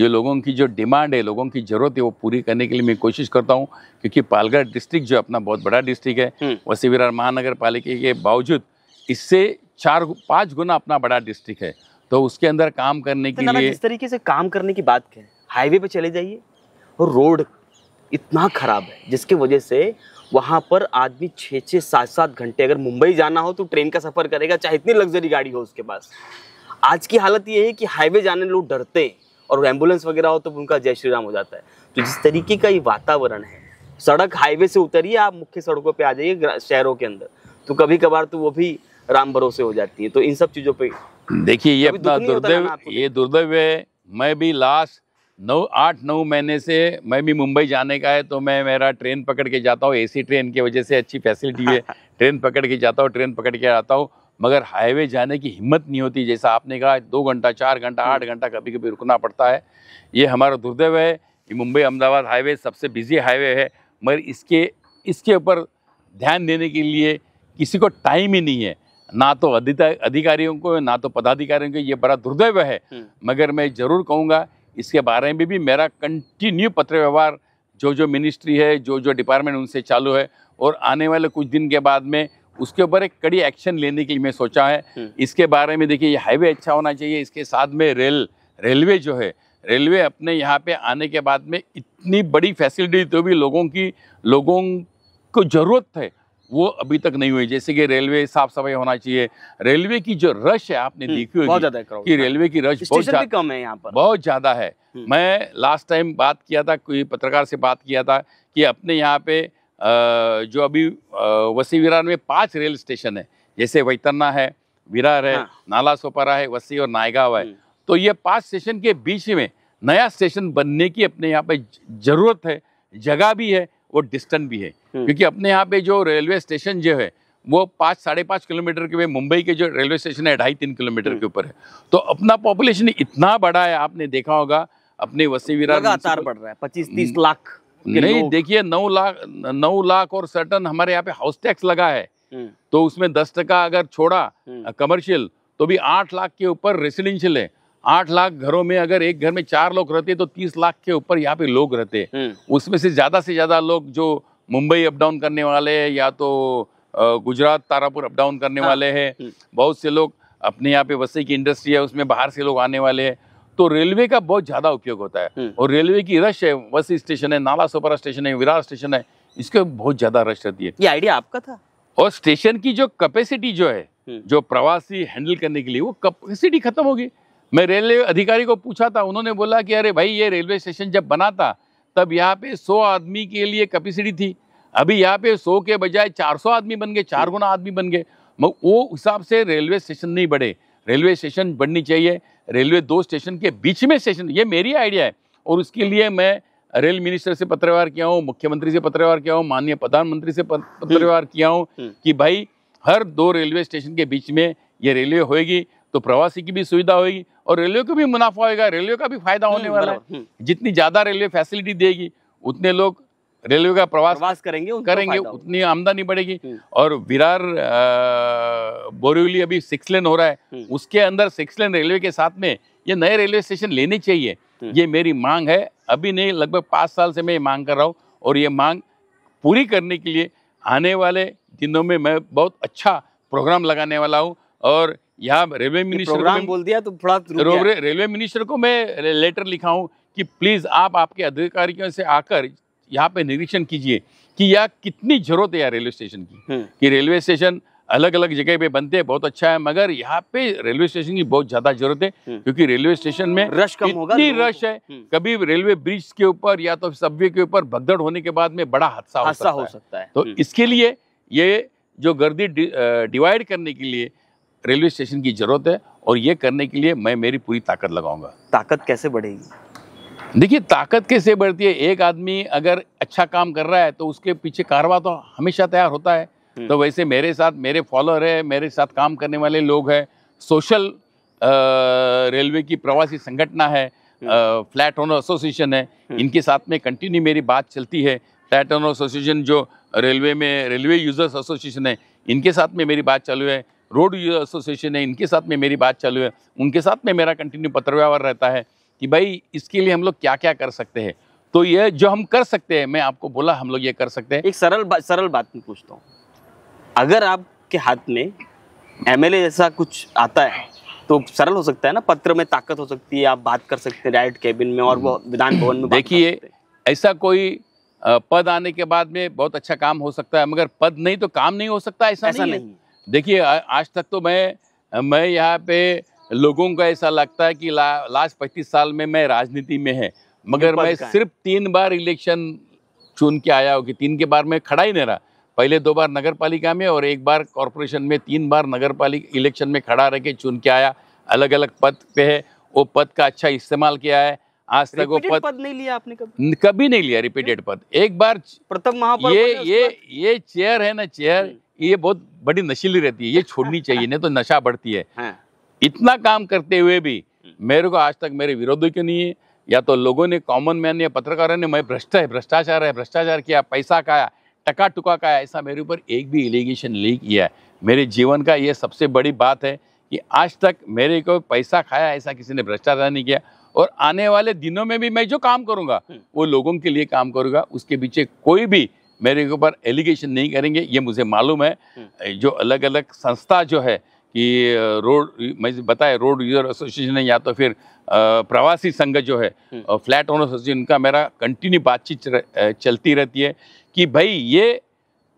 S2: जो लोगों की जो डिमांड है लोगों की ज़रूरत है वो पूरी करने के लिए मैं कोशिश करता हूँ क्योंकि पालघर डिस्ट्रिक्ट जो अपना बहुत बड़ा डिस्ट्रिक्ट है हम्म। वसी विरार महानगर पालिका के बावजूद इससे चार पाँच गुना अपना बड़ा डिस्ट्रिक्ट है तो उसके अंदर काम करने तो के लिए इस तरीके से काम करने की बात करें हाईवे पर चले जाइए और रोड इतना ख़राब
S1: है जिसकी वजह से वहाँ पर आदमी छः छः सात सात घंटे अगर मुंबई जाना हो तो ट्रेन का सफ़र करेगा चाहे इतनी लग्जरी गाड़ी हो उसके पास आज की हालत ये है कि हाईवे जाने लोग डरते हैं और एम्बुलेंस वगैरह हो तो उनका जय श्री राम हो जाता है तो जिस तरीके का ये वातावरण है सड़क हाईवे से उतरिए आप मुख्य सड़कों पर आ जाइए शहरों के अंदर तो कभी कभार तो वो भी राम भरोसे हो जाती है तो इन सब चीज़ों पर
S2: देखिए ये अपना दुर्दैव ये दुर्दैव है मैं भी लास्ट नौ आठ नौ महीने से मैं भी मुंबई जाने का है तो मैं मेरा ट्रेन पकड़ के जाता हूँ एसी ट्रेन की वजह से अच्छी फैसिलिटी है ट्रेन पकड़ के जाता हूँ ट्रेन पकड़ के आता हूँ मगर हाईवे जाने की हिम्मत नहीं होती जैसा आपने कहा दो घंटा चार घंटा आठ हम्म। घंटा कभी कभी रुकना पड़ता है ये हमारा दुर्दैव है कि मुंबई अहमदाबाद हाईवे सबसे बिजी हाईवे है मगर इसके इसके ऊपर ध्यान देने के लिए किसी को टाइम ही नहीं है ना तो अधिकारियों को ना तो पदाधिकारियों को ये बड़ा दुर्दैव है हम्म। मगर मैं ज़रूर कहूँगा इसके बारे में भी मेरा कंटिन्यू पत्र व्यवहार जो जो मिनिस्ट्री है जो जो डिपार्टमेंट उनसे चालू है और आने वाले कुछ दिन के बाद में उसके ऊपर एक कड़ी एक्शन लेने के लिए मैं सोचा है हम्म। इसके बारे में देखिए ये हाईवे अच्छा होना चाहिए इसके साथ में रेल रेलवे जो है रेलवे अपने यहाँ पे आने के बाद में इतनी बड़ी फैसिलिटी तो भी लोगों की लोगों को ज़रूरत है वो अभी तक नहीं हुई जैसे कि रेलवे साफ सफाई होना चाहिए रेलवे की जो रश है आपने हम्म, देखी होगी बहुत ज्यादा कि रेलवे की रश बहुत कम है यहाँ पर बहुत ज्यादा है हम्म। मैं लास्ट टाइम बात किया था कोई पत्रकार से बात किया था कि अपने यहाँ पे जो अभी वसी विरार में पांच रेल स्टेशन है जैसे वैतन्ना है विरार है हाँ। नाला सोपारा है वसी और नायगांव है हम्म। तो ये पांच स्टेशन के बीच में नया स्टेशन बनने की अपने यहाँ पे जरूरत है जगह भी है वो डिस्टेंट भी है हम्म। क्योंकि अपने यहाँ पे जो रेलवे स्टेशन जो है वो पाँच साढ़े पाँच किलोमीटर के मुंबई के जो रेलवे स्टेशन है ढाई तीन किलोमीटर के हम्म। ऊपर है तो अपना पॉपुलेशन इतना बड़ा है आपने देखा होगा अपने वसी लगातार बढ़ रहा है पच्चीस तीस हम्म। लाख नहीं देखिए नौ लाख नौ लाख और सर्टन हमारे यहाँ पे हाउस टैक्स लगा है तो उसमें दस टका अगर छोड़ा कमर्शियल तो भी आठ लाख के ऊपर रेसिडेंशियल है आठ लाख घरों में अगर एक घर में चार लोग रहते तो तीस लाख के ऊपर यहाँ पे लोग रहते हम्म। उसमें से ज़्यादा से ज़्यादा लोग जो मुंबई अप डाउन करने वाले या तो गुजरात तारापुर अप डाउन करने वाले हैं तो, हाँ। हम्म। बहुत से लोग अपने यहाँ पे वसई की इंडस्ट्री है उसमें बाहर से लोग आने वाले हैं तो रेलवे का बहुत ज़्यादा उपयोग होता है हम्म। और रेलवे की रश है वसी स्टेशन है नाला सोपरा स्टेशन है विरार स्टेशन है इसके बहुत ज़्यादा रश रहती है ये आइडिया आपका था और स्टेशन की जो कैपेसिटी जो है जो प्रवासी हैंडल करने के लिए वो कैपेसिटी खत्म होगी मैं रेलवे अधिकारी को पूछा था उन्होंने बोला कि अरे भाई ये रेलवे स्टेशन जब बना था तब यहाँ पे 100 आदमी के लिए कैपेसिटी थी अभी यहाँ पे 100 के बजाय 400 आदमी बन गए चार गुना आदमी बन गए वो हिसाब से रेलवे स्टेशन नहीं बढ़े रेलवे स्टेशन बढ़नी चाहिए रेलवे दो स्टेशन के बीच में स्टेशन ये मेरी आइडिया है और उसके लिए मैं रेल मिनिस्टर से पत्रव्यवहार किया हूँ मुख्यमंत्री से पत्रव्यवहार किया हूँ माननीय प्रधानमंत्री से हम्म। पत्रव्यवहार किया हूँ हम्म। कि भाई हर दो रेलवे स्टेशन के बीच में ये रेलवे होएगी तो प्रवासी की भी सुविधा होगी और रेलवे को भी मुनाफा होगा रेलवे का भी फायदा हम्म, होने वाला है हम्म। जितनी ज़्यादा रेलवे फैसिलिटी देगी उतने लोग रेलवे का प्रवास, प्रवास करेंगे करेंगे उतनी आमदनी बढ़ेगी हम्म। और विरार बोरीवली अभी सिक्स लेन हो रहा है उसके अंदर सिक्स लेन रेलवे के साथ में ये नए रेलवे स्टेशन लेने चाहिए ये मेरी मांग है अभी नहीं लगभग पाँच साल से मैं ये मांग कर रहा हूँ और ये मांग पूरी करने के लिए आने वाले दिनों में मैं बहुत अच्छा प्रोग्राम लगाने वाला हूँ और यहाँ रेलवे मिनिस्टर
S1: बोल दिया तो थोड़ा
S2: रेलवे मिनिस्टर को मैं लेटर लिखा हूँ कि प्लीज़ आप आपके अधिकारियों से आकर यहाँ पे निरीक्षण कीजिए कि यह कितनी जरूरत है यार रेलवे स्टेशन की हम्म। कि रेलवे स्टेशन अलग अलग जगह पे बनते हैं बहुत अच्छा है मगर यहाँ पे रेलवे स्टेशन की बहुत ज्यादा जरूरत है हम्म। क्योंकि रेलवे स्टेशन में रश कम होगा रश है हम्म। कभी रेलवे ब्रिज के ऊपर या तो सब्वे के ऊपर भगदड़ होने के बाद में बड़ा हादसा हो सकता है तो इसके लिए ये जो गर्दी डिवाइड करने के लिए रेलवे स्टेशन की ज़रूरत है और ये करने के लिए मैं मेरी पूरी ताकत लगाऊंगा ताकत कैसे बढ़ेगी देखिए ताकत कैसे बढ़ती है एक आदमी अगर अच्छा काम कर रहा है तो उसके पीछे कारवा तो हमेशा तैयार होता है हम्म। तो वैसे मेरे साथ मेरे फॉलोअर है मेरे साथ काम करने वाले लोग हैं सोशल रेलवे की प्रवासी संगठना है हम्म। फ्लैट ओनर एसोसिएशन है हम्म। इनके साथ में कंटिन्यू मेरी बात चलती है फ्लैट ओनर एसोसिएशन जो रेलवे में रेलवे यूजर्स एसोसिएशन है इनके साथ में मेरी बात चालू है रोड यूजर एसोसिएशन है इनके साथ में मेरी बात चालू है उनके साथ में मेरा कंटिन्यू पत्र व्यवहार रहता है कि भाई इसके लिए हम लोग क्या क्या कर सकते हैं तो ये जो हम कर सकते हैं मैं आपको बोला हम लोग ये कर सकते हैं एक सरल बा, सरल बात मैं पूछता हूँ अगर आपके हाथ में
S1: एम जैसा कुछ आता है तो सरल हो सकता है ना पत्र में ताकत हो सकती है आप बात कर
S2: सकते हैं डायरेक्ट कैबिन में और वो हम्म। विधान भवन में देखिए ऐसा कोई पद आने के बाद में बहुत अच्छा काम हो सकता है मगर पद नहीं तो काम नहीं हो सकता ऐसा, ऐसा नहीं, नहीं देखिए आज तक तो मैं मैं यहाँ पे लोगों का ऐसा लगता है कि ला, लास्ट पच्चीस साल में मैं राजनीति में है मगर मैं सिर्फ तीन बार इलेक्शन चुन के आया हूँ कि तीन के बार में खड़ा ही नहीं रहा पहले दो बार नगर पालिका में और एक बार कॉरपोरेशन में तीन बार नगर पालिका इलेक्शन में खड़ा रह के चुन के आया अलग अलग पद पे है वो पद का अच्छा इस्तेमाल किया है आज तक वो पद, पद
S1: नहीं लिया आपने कभी
S2: कभी नहीं लिया रिपीटेड पद एक बार प्रथम महापौर ये ये ये चेयर है ना चेयर ये बहुत बड़ी नशीली रहती है ये छोड़नी चाहिए नहीं तो नशा बढ़ती है हाँ। इतना काम करते हुए भी हम्म। मेरे को आज तक मेरे विरोधी क्यों नहीं है या तो लोगों ने कॉमन मैन या पत्रकारों ने मैं भ्रष्ट है भ्रष्टाचार है भ्रष्टाचार किया पैसा खाया टका टुका का ऐसा मेरे ऊपर एक भी एलिगेशन नहीं किया है मेरे जीवन का ये सबसे बड़ी बात है कि आज तक मेरे को पैसा खाया ऐसा किसी ने भ्रष्टाचार नहीं किया और आने वाले दिनों में भी मैं जो काम करूंगा हम्म। वो लोगों के लिए काम करूंगा उसके पीछे कोई भी मेरे ऊपर एलिगेशन नहीं करेंगे ये मुझे मालूम है हम्म। जो अलग अलग संस्था जो है कि रोड मैं बताए रोड यूज़र एसोसिएशन है या तो फिर प्रवासी संघ जो है हम्म। फ्लैट ओनर एसोसिएशन उनका मेरा कंटिन्यू बातचीत चलती रहती है कि भाई ये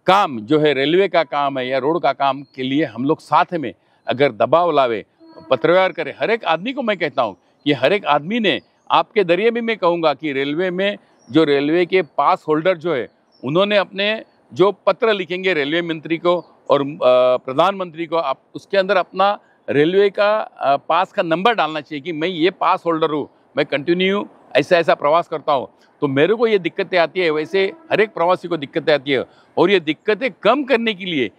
S2: काम जो है रेलवे का काम है या रोड का काम के लिए हम लोग साथ में अगर दबाव लावे पत्रव्यवहार करें हर एक आदमी को मैं कहता हूँ कि हर एक आदमी ने आपके जरिए भी मैं कहूँगा कि रेलवे में जो रेलवे के पास होल्डर जो है उन्होंने अपने जो पत्र लिखेंगे रेलवे मंत्री को और प्रधानमंत्री को आप उसके अंदर अपना रेलवे का पास का नंबर डालना चाहिए कि मैं ये पास होल्डर हूँ मैं कंटिन्यू ऐसा ऐसा प्रवास करता हूँ तो मेरे को ये दिक्कतें आती है वैसे हर एक प्रवासी को दिक्कतें आती है और ये दिक्कतें कम करने के लिए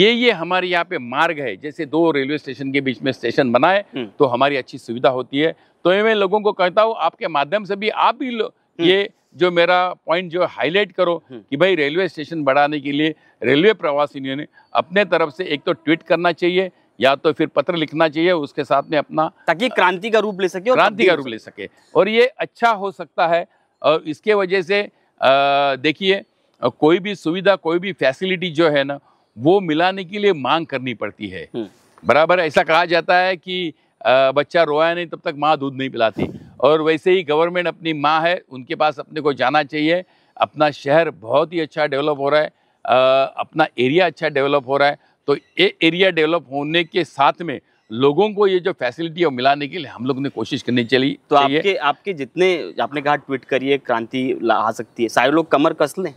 S2: ये ये हमारे यहाँ पे मार्ग है जैसे दो रेलवे स्टेशन के बीच में स्टेशन बनाए हम्म। तो हमारी अच्छी सुविधा होती है तो मैं लोगों को कहता हूँ आपके माध्यम से भी आप भी हम्म। ये जो मेरा पॉइंट जो हाईलाइट करो हम्म। कि भाई रेलवे स्टेशन बढ़ाने के लिए रेलवे प्रवासियों ने अपने तरफ से एक तो ट्वीट करना चाहिए या तो फिर पत्र लिखना चाहिए उसके साथ में अपना ताकि क्रांति का रूप ले सके क्रांति का रूप ले सके और ये अच्छा हो सकता है और इसके वजह से देखिए कोई भी सुविधा कोई भी फैसिलिटी जो है ना वो मिलाने के लिए मांग करनी पड़ती है हम्म। बराबर ऐसा कहा जाता है कि बच्चा रोया नहीं तब तक माँ दूध नहीं पिलाती और वैसे ही गवर्नमेंट अपनी माँ है उनके पास अपने को जाना चाहिए अपना शहर बहुत ही अच्छा डेवलप हो रहा है आ, अपना एरिया अच्छा डेवलप हो रहा है तो ये एरिया डेवलप होने के साथ में लोगों को ये जो फैसिलिटी है मिलाने के लिए हम लोग ने कोशिश करनी चली तो आपके
S1: आपके जितने आपने कहा ट्वीट करिए क्रांति आ सकती है सारे लोग कमर कस लें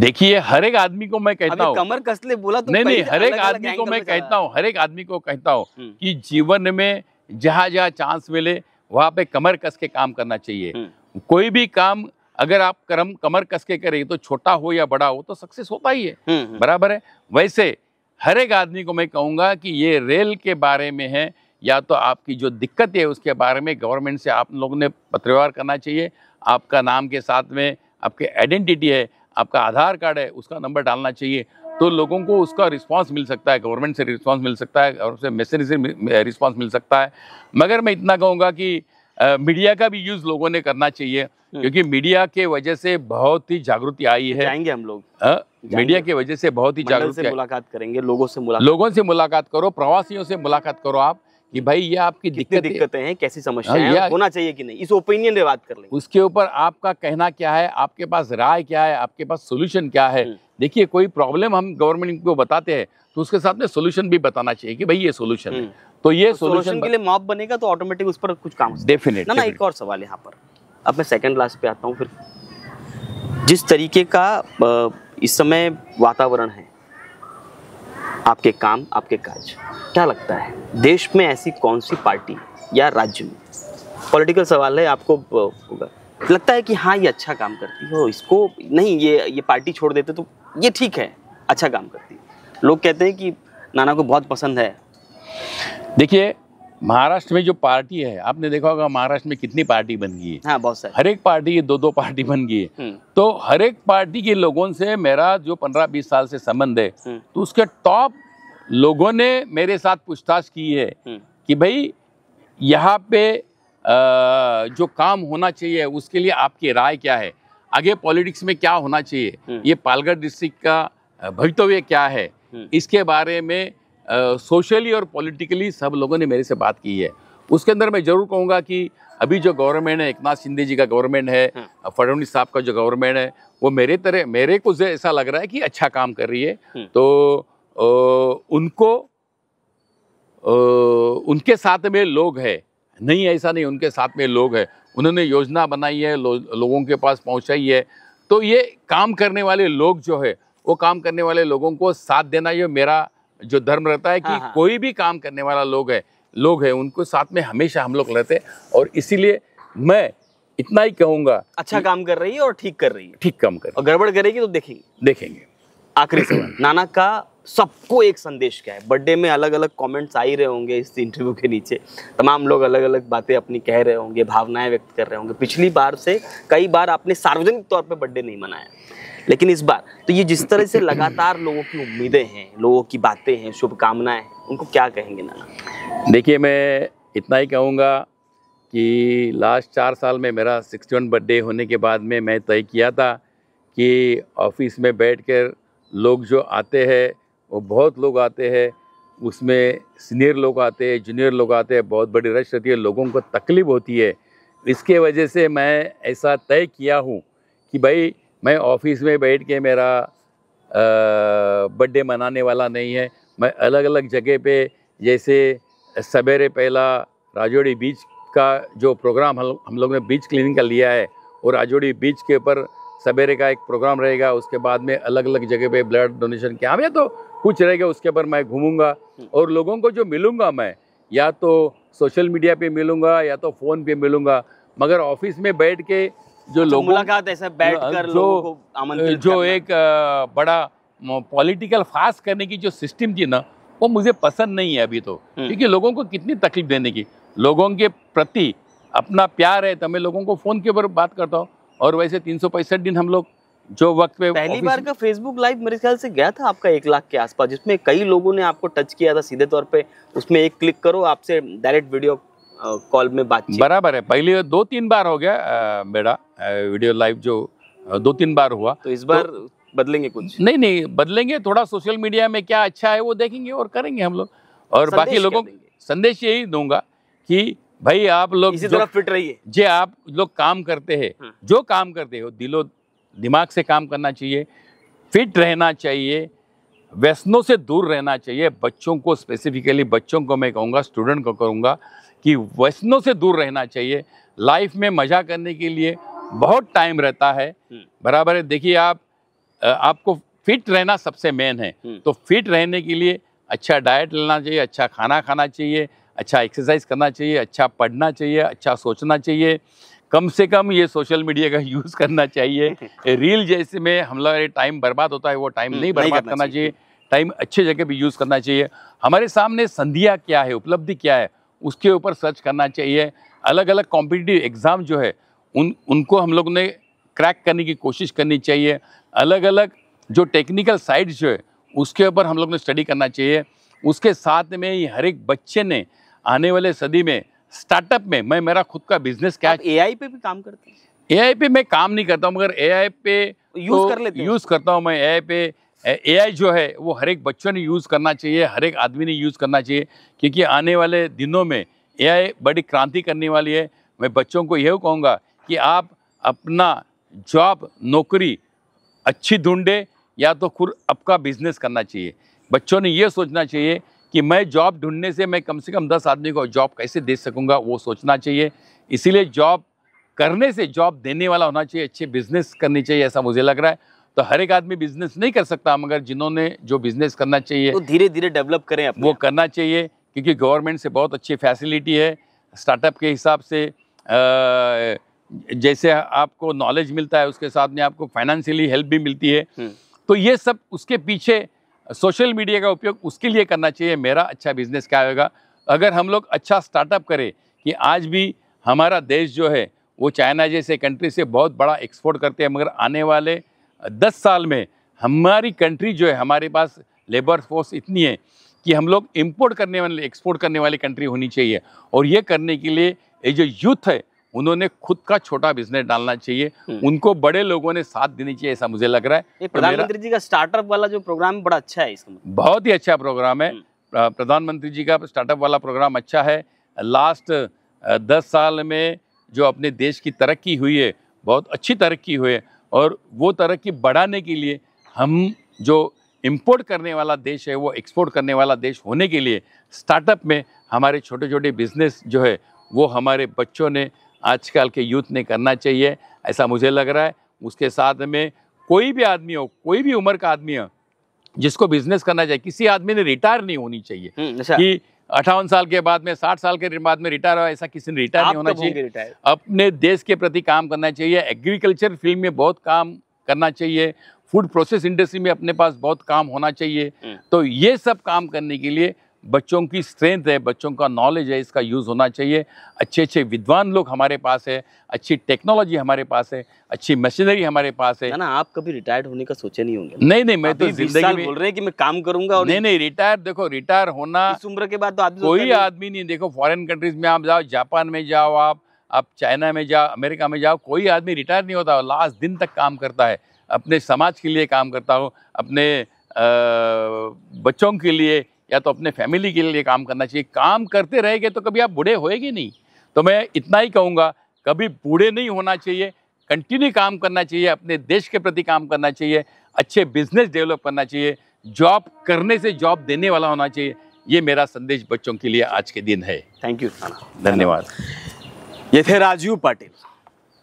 S2: देखिए हर एक आदमी को मैं कहता हूँ कमर
S1: कसले बोला तो नहीं नहीं हर एक आदमी को मैं कहता
S2: हूँ हर एक आदमी को कहता हूँ हम्म। कि जीवन में जहाँ जहाँ चांस मिले वहाँ पे कमर कस के काम करना चाहिए हम्म। कोई भी काम अगर आप कर्म कमर कस के करें तो छोटा हो या बड़ा हो तो सक्सेस होता ही है हम्म, हम्म। बराबर है वैसे हर एक आदमी को मैं कहूँगा कि ये रेल के बारे में है या तो आपकी जो दिक्कत है उसके बारे में गवर्नमेंट से आप लोगों ने पत्रव्यवहार करना चाहिए आपका नाम के साथ में आपके आइडेंटिटी है आपका आधार कार्ड है उसका नंबर डालना चाहिए तो लोगों को उसका रिस्पांस मिल सकता है गवर्नमेंट से रिस्पांस मिल सकता है और उससे मैसेज से रिस्पांस मिल सकता है मगर मैं इतना कहूँगा कि मीडिया का भी यूज़ लोगों ने करना चाहिए हम्म। क्योंकि मीडिया के वजह से बहुत ही जागृति आई है जाएंगे हम लोग हाँ? मीडिया के वजह से बहुत ही जागरूक मुलाकात करेंगे लोगों से मुलाकात लोगों से मुलाकात करो प्रवासियों से मुलाकात करो आप कि भाई ये आपकी दिक्कत दिक्कतें हैं कैसी समस्या हाँ, होना चाहिए कि नहीं इस ओपिनियन पे बात कर लें उसके ऊपर आपका कहना क्या है आपके पास राय क्या है आपके पास सोल्यूशन क्या है हम्म। देखिए कोई प्रॉब्लम हम गवर्नमेंट को बताते हैं तो उसके साथ में सोल्यूशन भी बताना चाहिए कि भाई ये सोल्यूशन है हम्म। तो ये सोल्यूशन तो के लिए
S1: मॉप बनेगा तो ऑटोमेटिक उस पर कुछ काम डेफिनेट ना एक और सवाल यहाँ पर अब मैं सेकेंड लास्ट पे आता हूँ फिर जिस तरीके का इस समय वातावरण है आपके काम आपके काज क्या लगता है देश में ऐसी कौन सी पार्टी या राज्य में पॉलिटिकल सवाल है आपको होगा लगता है कि हाँ ये अच्छा काम करती हो इसको नहीं ये ये पार्टी छोड़ देते तो ये ठीक है अच्छा काम करती है लोग कहते हैं कि
S2: नाना को बहुत पसंद है देखिए महाराष्ट्र में जो पार्टी है आपने देखा होगा महाराष्ट्र में कितनी पार्टी बन गई है हाँ, बहुत सारी हर एक पार्टी की दो दो पार्टी बन गई है हम्म। तो हर एक पार्टी के लोगों से मेरा जो पंद्रह बीस साल से संबंध है हम्म। तो उसके टॉप लोगों ने मेरे साथ पूछताछ की है हम्म। कि भाई यहाँ पे आ, जो काम होना चाहिए उसके लिए आपकी राय क्या है आगे पॉलिटिक्स में क्या होना चाहिए हम्म। ये पालगढ़ डिस्ट्रिक्ट का भवितव्य क्या है हम्म। इसके बारे में सोशली और पॉलिटिकली सब लोगों ने मेरे से बात की है उसके अंदर मैं जरूर कहूँगा कि अभी जो गवर्नमेंट है एक नाथ शिंदे जी का गवर्नमेंट है हम्म। फडणवीस साहब का जो गवर्नमेंट है वो मेरे तरह मेरे को ऐसा लग रहा है कि अच्छा काम कर रही है तो ओ, उनको ओ, उनके साथ में लोग हैं नहीं ऐसा नहीं उनके साथ में लोग हैं उन्होंने योजना बनाई है लो, लोगों के पास पहुंचाई है तो ये काम करने वाले लोग जो है वो काम करने वाले लोगों को साथ देना ये मेरा जो धर्म रहता है कि हाँ, हाँ। कोई भी काम करने वाला लोग है लोग है उनको साथ में हमेशा हम लोग रहते और इसीलिए मैं इतना ही कहूँगा अच्छा काम कर रही है और ठीक कर रही है ठीक काम कर
S1: और गड़बड़ करेगी तो देखेंगे देखेंगे आखिरी सवाल नाना का सबको एक संदेश क्या है बर्थडे में अलग अलग कमेंट्स आ ही रहे होंगे इस इंटरव्यू के नीचे तमाम लोग अलग अलग बातें अपनी कह रहे होंगे भावनाएं व्यक्त कर रहे होंगे पिछली बार से कई बार आपने सार्वजनिक तौर पर बर्थडे नहीं मनाया लेकिन इस बार तो ये जिस तरह से लगातार लोगों की उम्मीदें हैं लोगों की बातें
S2: हैं शुभकामनाएं हैं उनको क्या कहेंगे नाना देखिए मैं इतना ही कहूँगा कि लास्ट चार साल में मेरा सिक्सटी बर्थडे होने के बाद में मैं तय किया था कि ऑफिस में बैठ कर लोग जो आते हैं वो बहुत लोग आते हैं उसमें सीनियर लोग आते हैं जूनियर लोग आते हैं बहुत बड़ी रश रहती है लोगों को तकलीफ़ होती है इसके वजह से मैं ऐसा तय किया हूँ कि भाई मैं ऑफिस में बैठ के मेरा बर्थडे मनाने वाला नहीं है मैं अलग अलग जगह पे जैसे सवेरे पहला राजौड़ी बीच का जो प्रोग्राम हम लोग ने बीच क्लीनिंग का लिया है और राजौड़ी बीच के ऊपर सवेरे का एक प्रोग्राम रहेगा उसके बाद में अलग अलग जगह पे ब्लड डोनेशन क्या या तो कुछ रहेगा उसके ऊपर मैं घूमूंगा और लोगों को जो मिलूंगा मैं या तो सोशल मीडिया पे मिलूंगा या तो फ़ोन पे मिलूंगा मगर ऑफिस में बैठ के जो अच्छा, लोग मुलाकात ऐसे बैठ कर जो को जो एक बड़ा पॉलिटिकल फास्ट करने की जो सिस्टम थी ना वो मुझे पसंद नहीं है अभी तो हम्म। क्योंकि लोगों को कितनी तकलीफ देने की लोगों के प्रति अपना प्यार है तो मैं लोगों को फ़ोन के ऊपर बात करता हूँ और वैसे तीन दिन हम लोग जो वक्त पे पहली बार का फेसबुक लाइव मेरे ख्याल से गया था आपका एक लाख के आसपास जिसमें कई लोगों
S1: ने आपको टच किया था सीधे तौर पे उसमें एक क्लिक करो आपसे डायरेक्ट वीडियो कॉल में बात
S2: बराबर है पहले दो तीन बार हो गया बेड़ा वीडियो लाइव जो दो तीन बार हुआ तो इस बार तो, बदलेंगे कुछ नहीं नहीं बदलेंगे थोड़ा सोशल मीडिया में क्या अच्छा है वो देखेंगे और करेंगे हम लोग और बाकी लोगों संदेश यही दूंगा कि भाई आप लोग इसी तरह फिट रहिए जे आप लोग काम करते हैं हम्म। जो काम करते हो दिलो दिमाग से काम करना चाहिए फिट रहना चाहिए व्यसनों से दूर रहना चाहिए बच्चों को स्पेसिफिकली बच्चों को मैं कहूँगा स्टूडेंट को कहूँगा कि व्यसनों से दूर रहना चाहिए लाइफ में मज़ा करने के लिए बहुत टाइम रहता है हम्म। बराबर है देखिए आप आपको फिट रहना सबसे मेन है हम्म। तो फिट रहने के लिए अच्छा डाइट लेना चाहिए अच्छा खाना खाना चाहिए अच्छा एक्सरसाइज करना चाहिए अच्छा पढ़ना चाहिए अच्छा सोचना चाहिए कम से कम ये सोशल मीडिया का यूज़ करना चाहिए रील जैसे में हम लोग टाइम बर्बाद होता है वो टाइम हम्म, नहीं बर्बाद करना चाहिए टाइम अच्छे जगह भी यूज़ करना चाहिए हमारे सामने संधिया क्या है उपलब्धि क्या है उसके ऊपर सर्च करना चाहिए अलग अलग कॉम्पिटिटिव एग्ज़ाम जो है उन उनको हम लोग ने क्रैक करने की कोशिश करनी चाहिए अलग अलग जो टेक्निकल साइड जो है उसके ऊपर हम लोग ने स्टडी करना चाहिए उसके साथ में ही हर एक बच्चे ने आने वाले सदी में स्टार्टअप में मैं मेरा खुद का बिजनेस क्या ए आई पे
S1: भी काम करते
S2: हैं ए पे मैं काम नहीं करता हूँ मगर ए आई पे यूज़ तो कर लेते यूज़ करता हूँ मैं ए आई पे ए आई जो है वो हर एक बच्चों ने यूज़ करना चाहिए हर एक आदमी ने यूज़ करना चाहिए क्योंकि आने वाले दिनों में ए आई बड़ी क्रांति करने वाली है मैं बच्चों को यह कहूँगा कि आप अपना जॉब नौकरी अच्छी ढूंढे या तो खुद आपका बिजनेस करना चाहिए बच्चों ने यह सोचना चाहिए कि मैं जॉब ढूंढने से मैं कम से कम दस आदमी को जॉब कैसे दे सकूँगा वो सोचना चाहिए इसीलिए जॉब करने से जॉब देने वाला होना चाहिए अच्छे बिजनेस करनी चाहिए ऐसा मुझे लग रहा है तो हर एक आदमी बिजनेस नहीं कर सकता मगर जिन्होंने जो बिजनेस करना चाहिए तो धीरे धीरे डेवलप करें अपने वो करना चाहिए क्योंकि गवर्नमेंट से बहुत अच्छी फैसिलिटी है स्टार्टअप के हिसाब से जैसे आपको नॉलेज मिलता है उसके साथ में आपको फाइनेंशियली हेल्प भी मिलती है हम्म। तो ये सब उसके पीछे सोशल मीडिया का उपयोग उसके लिए करना चाहिए मेरा अच्छा बिजनेस क्या होगा अगर हम लोग अच्छा स्टार्टअप करें कि आज भी हमारा देश जो है वो चाइना जैसे कंट्री से बहुत बड़ा एक्सपोर्ट करते हैं मगर आने वाले दस साल में हमारी कंट्री जो है हमारे पास लेबर फोर्स इतनी है कि हम लोग इम्पोर्ट करने वाले एक्सपोर्ट करने वाली कंट्री होनी चाहिए और ये करने के लिए ये जो यूथ है उन्होंने खुद का छोटा बिजनेस डालना चाहिए हम्म। उनको बड़े लोगों ने साथ देनी चाहिए ऐसा मुझे लग रहा है तो प्रधानमंत्री
S1: जी का स्टार्टअप वाला जो प्रोग्राम बड़ा अच्छा है इसका मतलब।
S2: बहुत ही अच्छा प्रोग्राम है हम्म। प्रधानमंत्री जी का स्टार्टअप वाला प्रोग्राम अच्छा है लास्ट दस साल में जो अपने देश की तरक्की हुई है बहुत अच्छी तरक्की हुई है और वो तरक्की बढ़ाने के लिए हम जो इम्पोर्ट करने वाला देश है वो एक्सपोर्ट करने वाला देश होने के लिए स्टार्टअप में हमारे छोटे छोटे बिजनेस जो है वो हमारे बच्चों ने आजकल के यूथ ने करना चाहिए ऐसा मुझे लग रहा है उसके साथ में कोई भी आदमी हो कोई भी उम्र का आदमी हो जिसको बिजनेस करना चाहिए किसी आदमी ने रिटायर नहीं होनी चाहिए हम्म, अच्छा। कि अठावन साल के बाद में साठ साल के बाद में रिटायर हो ऐसा किसी ने रिटायर नहीं होना चाहिए अपने देश के प्रति काम करना चाहिए एग्रीकल्चर फील्ड में बहुत काम करना चाहिए फूड प्रोसेस इंडस्ट्री में अपने पास बहुत काम होना चाहिए हम्म। तो ये सब काम करने के लिए बच्चों की स्ट्रेंथ है बच्चों का नॉलेज है इसका यूज़ होना चाहिए अच्छे अच्छे विद्वान लोग हमारे पास है अच्छी टेक्नोलॉजी हमारे पास है अच्छी मशीनरी हमारे पास है ना आप कभी रिटायर्ड होने का सोचे नहीं होंगे नहीं नहीं मैं तो जिंदगी में बोल रहे हैं कि मैं काम करूंगा और नहीं नहीं रिटायर देखो रिटायर होना इस उम्र के बाद तो आदमी कोई आदमी नहीं देखो फॉरेन कंट्रीज में आप जाओ जापान में जाओ आप आप चाइना में जाओ अमेरिका में जाओ कोई आदमी रिटायर नहीं होता लास्ट दिन तक काम करता है अपने समाज के लिए काम करता हो अपने बच्चों के लिए या तो अपने फैमिली के लिए काम करना चाहिए काम करते रहेंगे तो कभी आप बूढ़े होएगे नहीं तो मैं इतना ही कहूँगा कभी बूढ़े नहीं होना चाहिए कंटिन्यू काम करना चाहिए अपने देश के प्रति काम करना चाहिए अच्छे बिजनेस डेवलप करना चाहिए जॉब करने से जॉब देने वाला होना चाहिए ये मेरा संदेश बच्चों के लिए आज के दिन है थैंक यू धन्यवाद
S1: ये थे राजीव पाटिल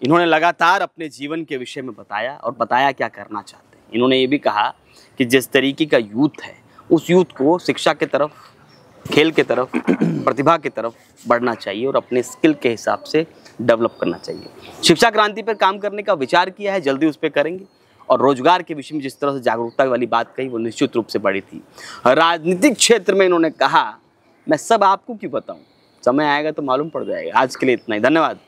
S1: इन्होंने लगातार अपने जीवन के विषय में बताया और बताया क्या करना चाहते हैं इन्होंने ये भी कहा कि जिस तरीके का यूथ है उस यूथ को शिक्षा के तरफ खेल के तरफ प्रतिभा की तरफ बढ़ना चाहिए और अपने स्किल के हिसाब से डेवलप करना चाहिए शिक्षा क्रांति पर काम करने का विचार किया है जल्दी उस पर करेंगे और रोजगार के विषय में जिस तरह से जागरूकता वाली बात कही वो निश्चित रूप से बड़ी थी राजनीतिक क्षेत्र में इन्होंने कहा मैं सब आपको क्यों बताऊँ समय आएगा तो मालूम पड़ जाएगा आज के लिए इतना ही धन्यवाद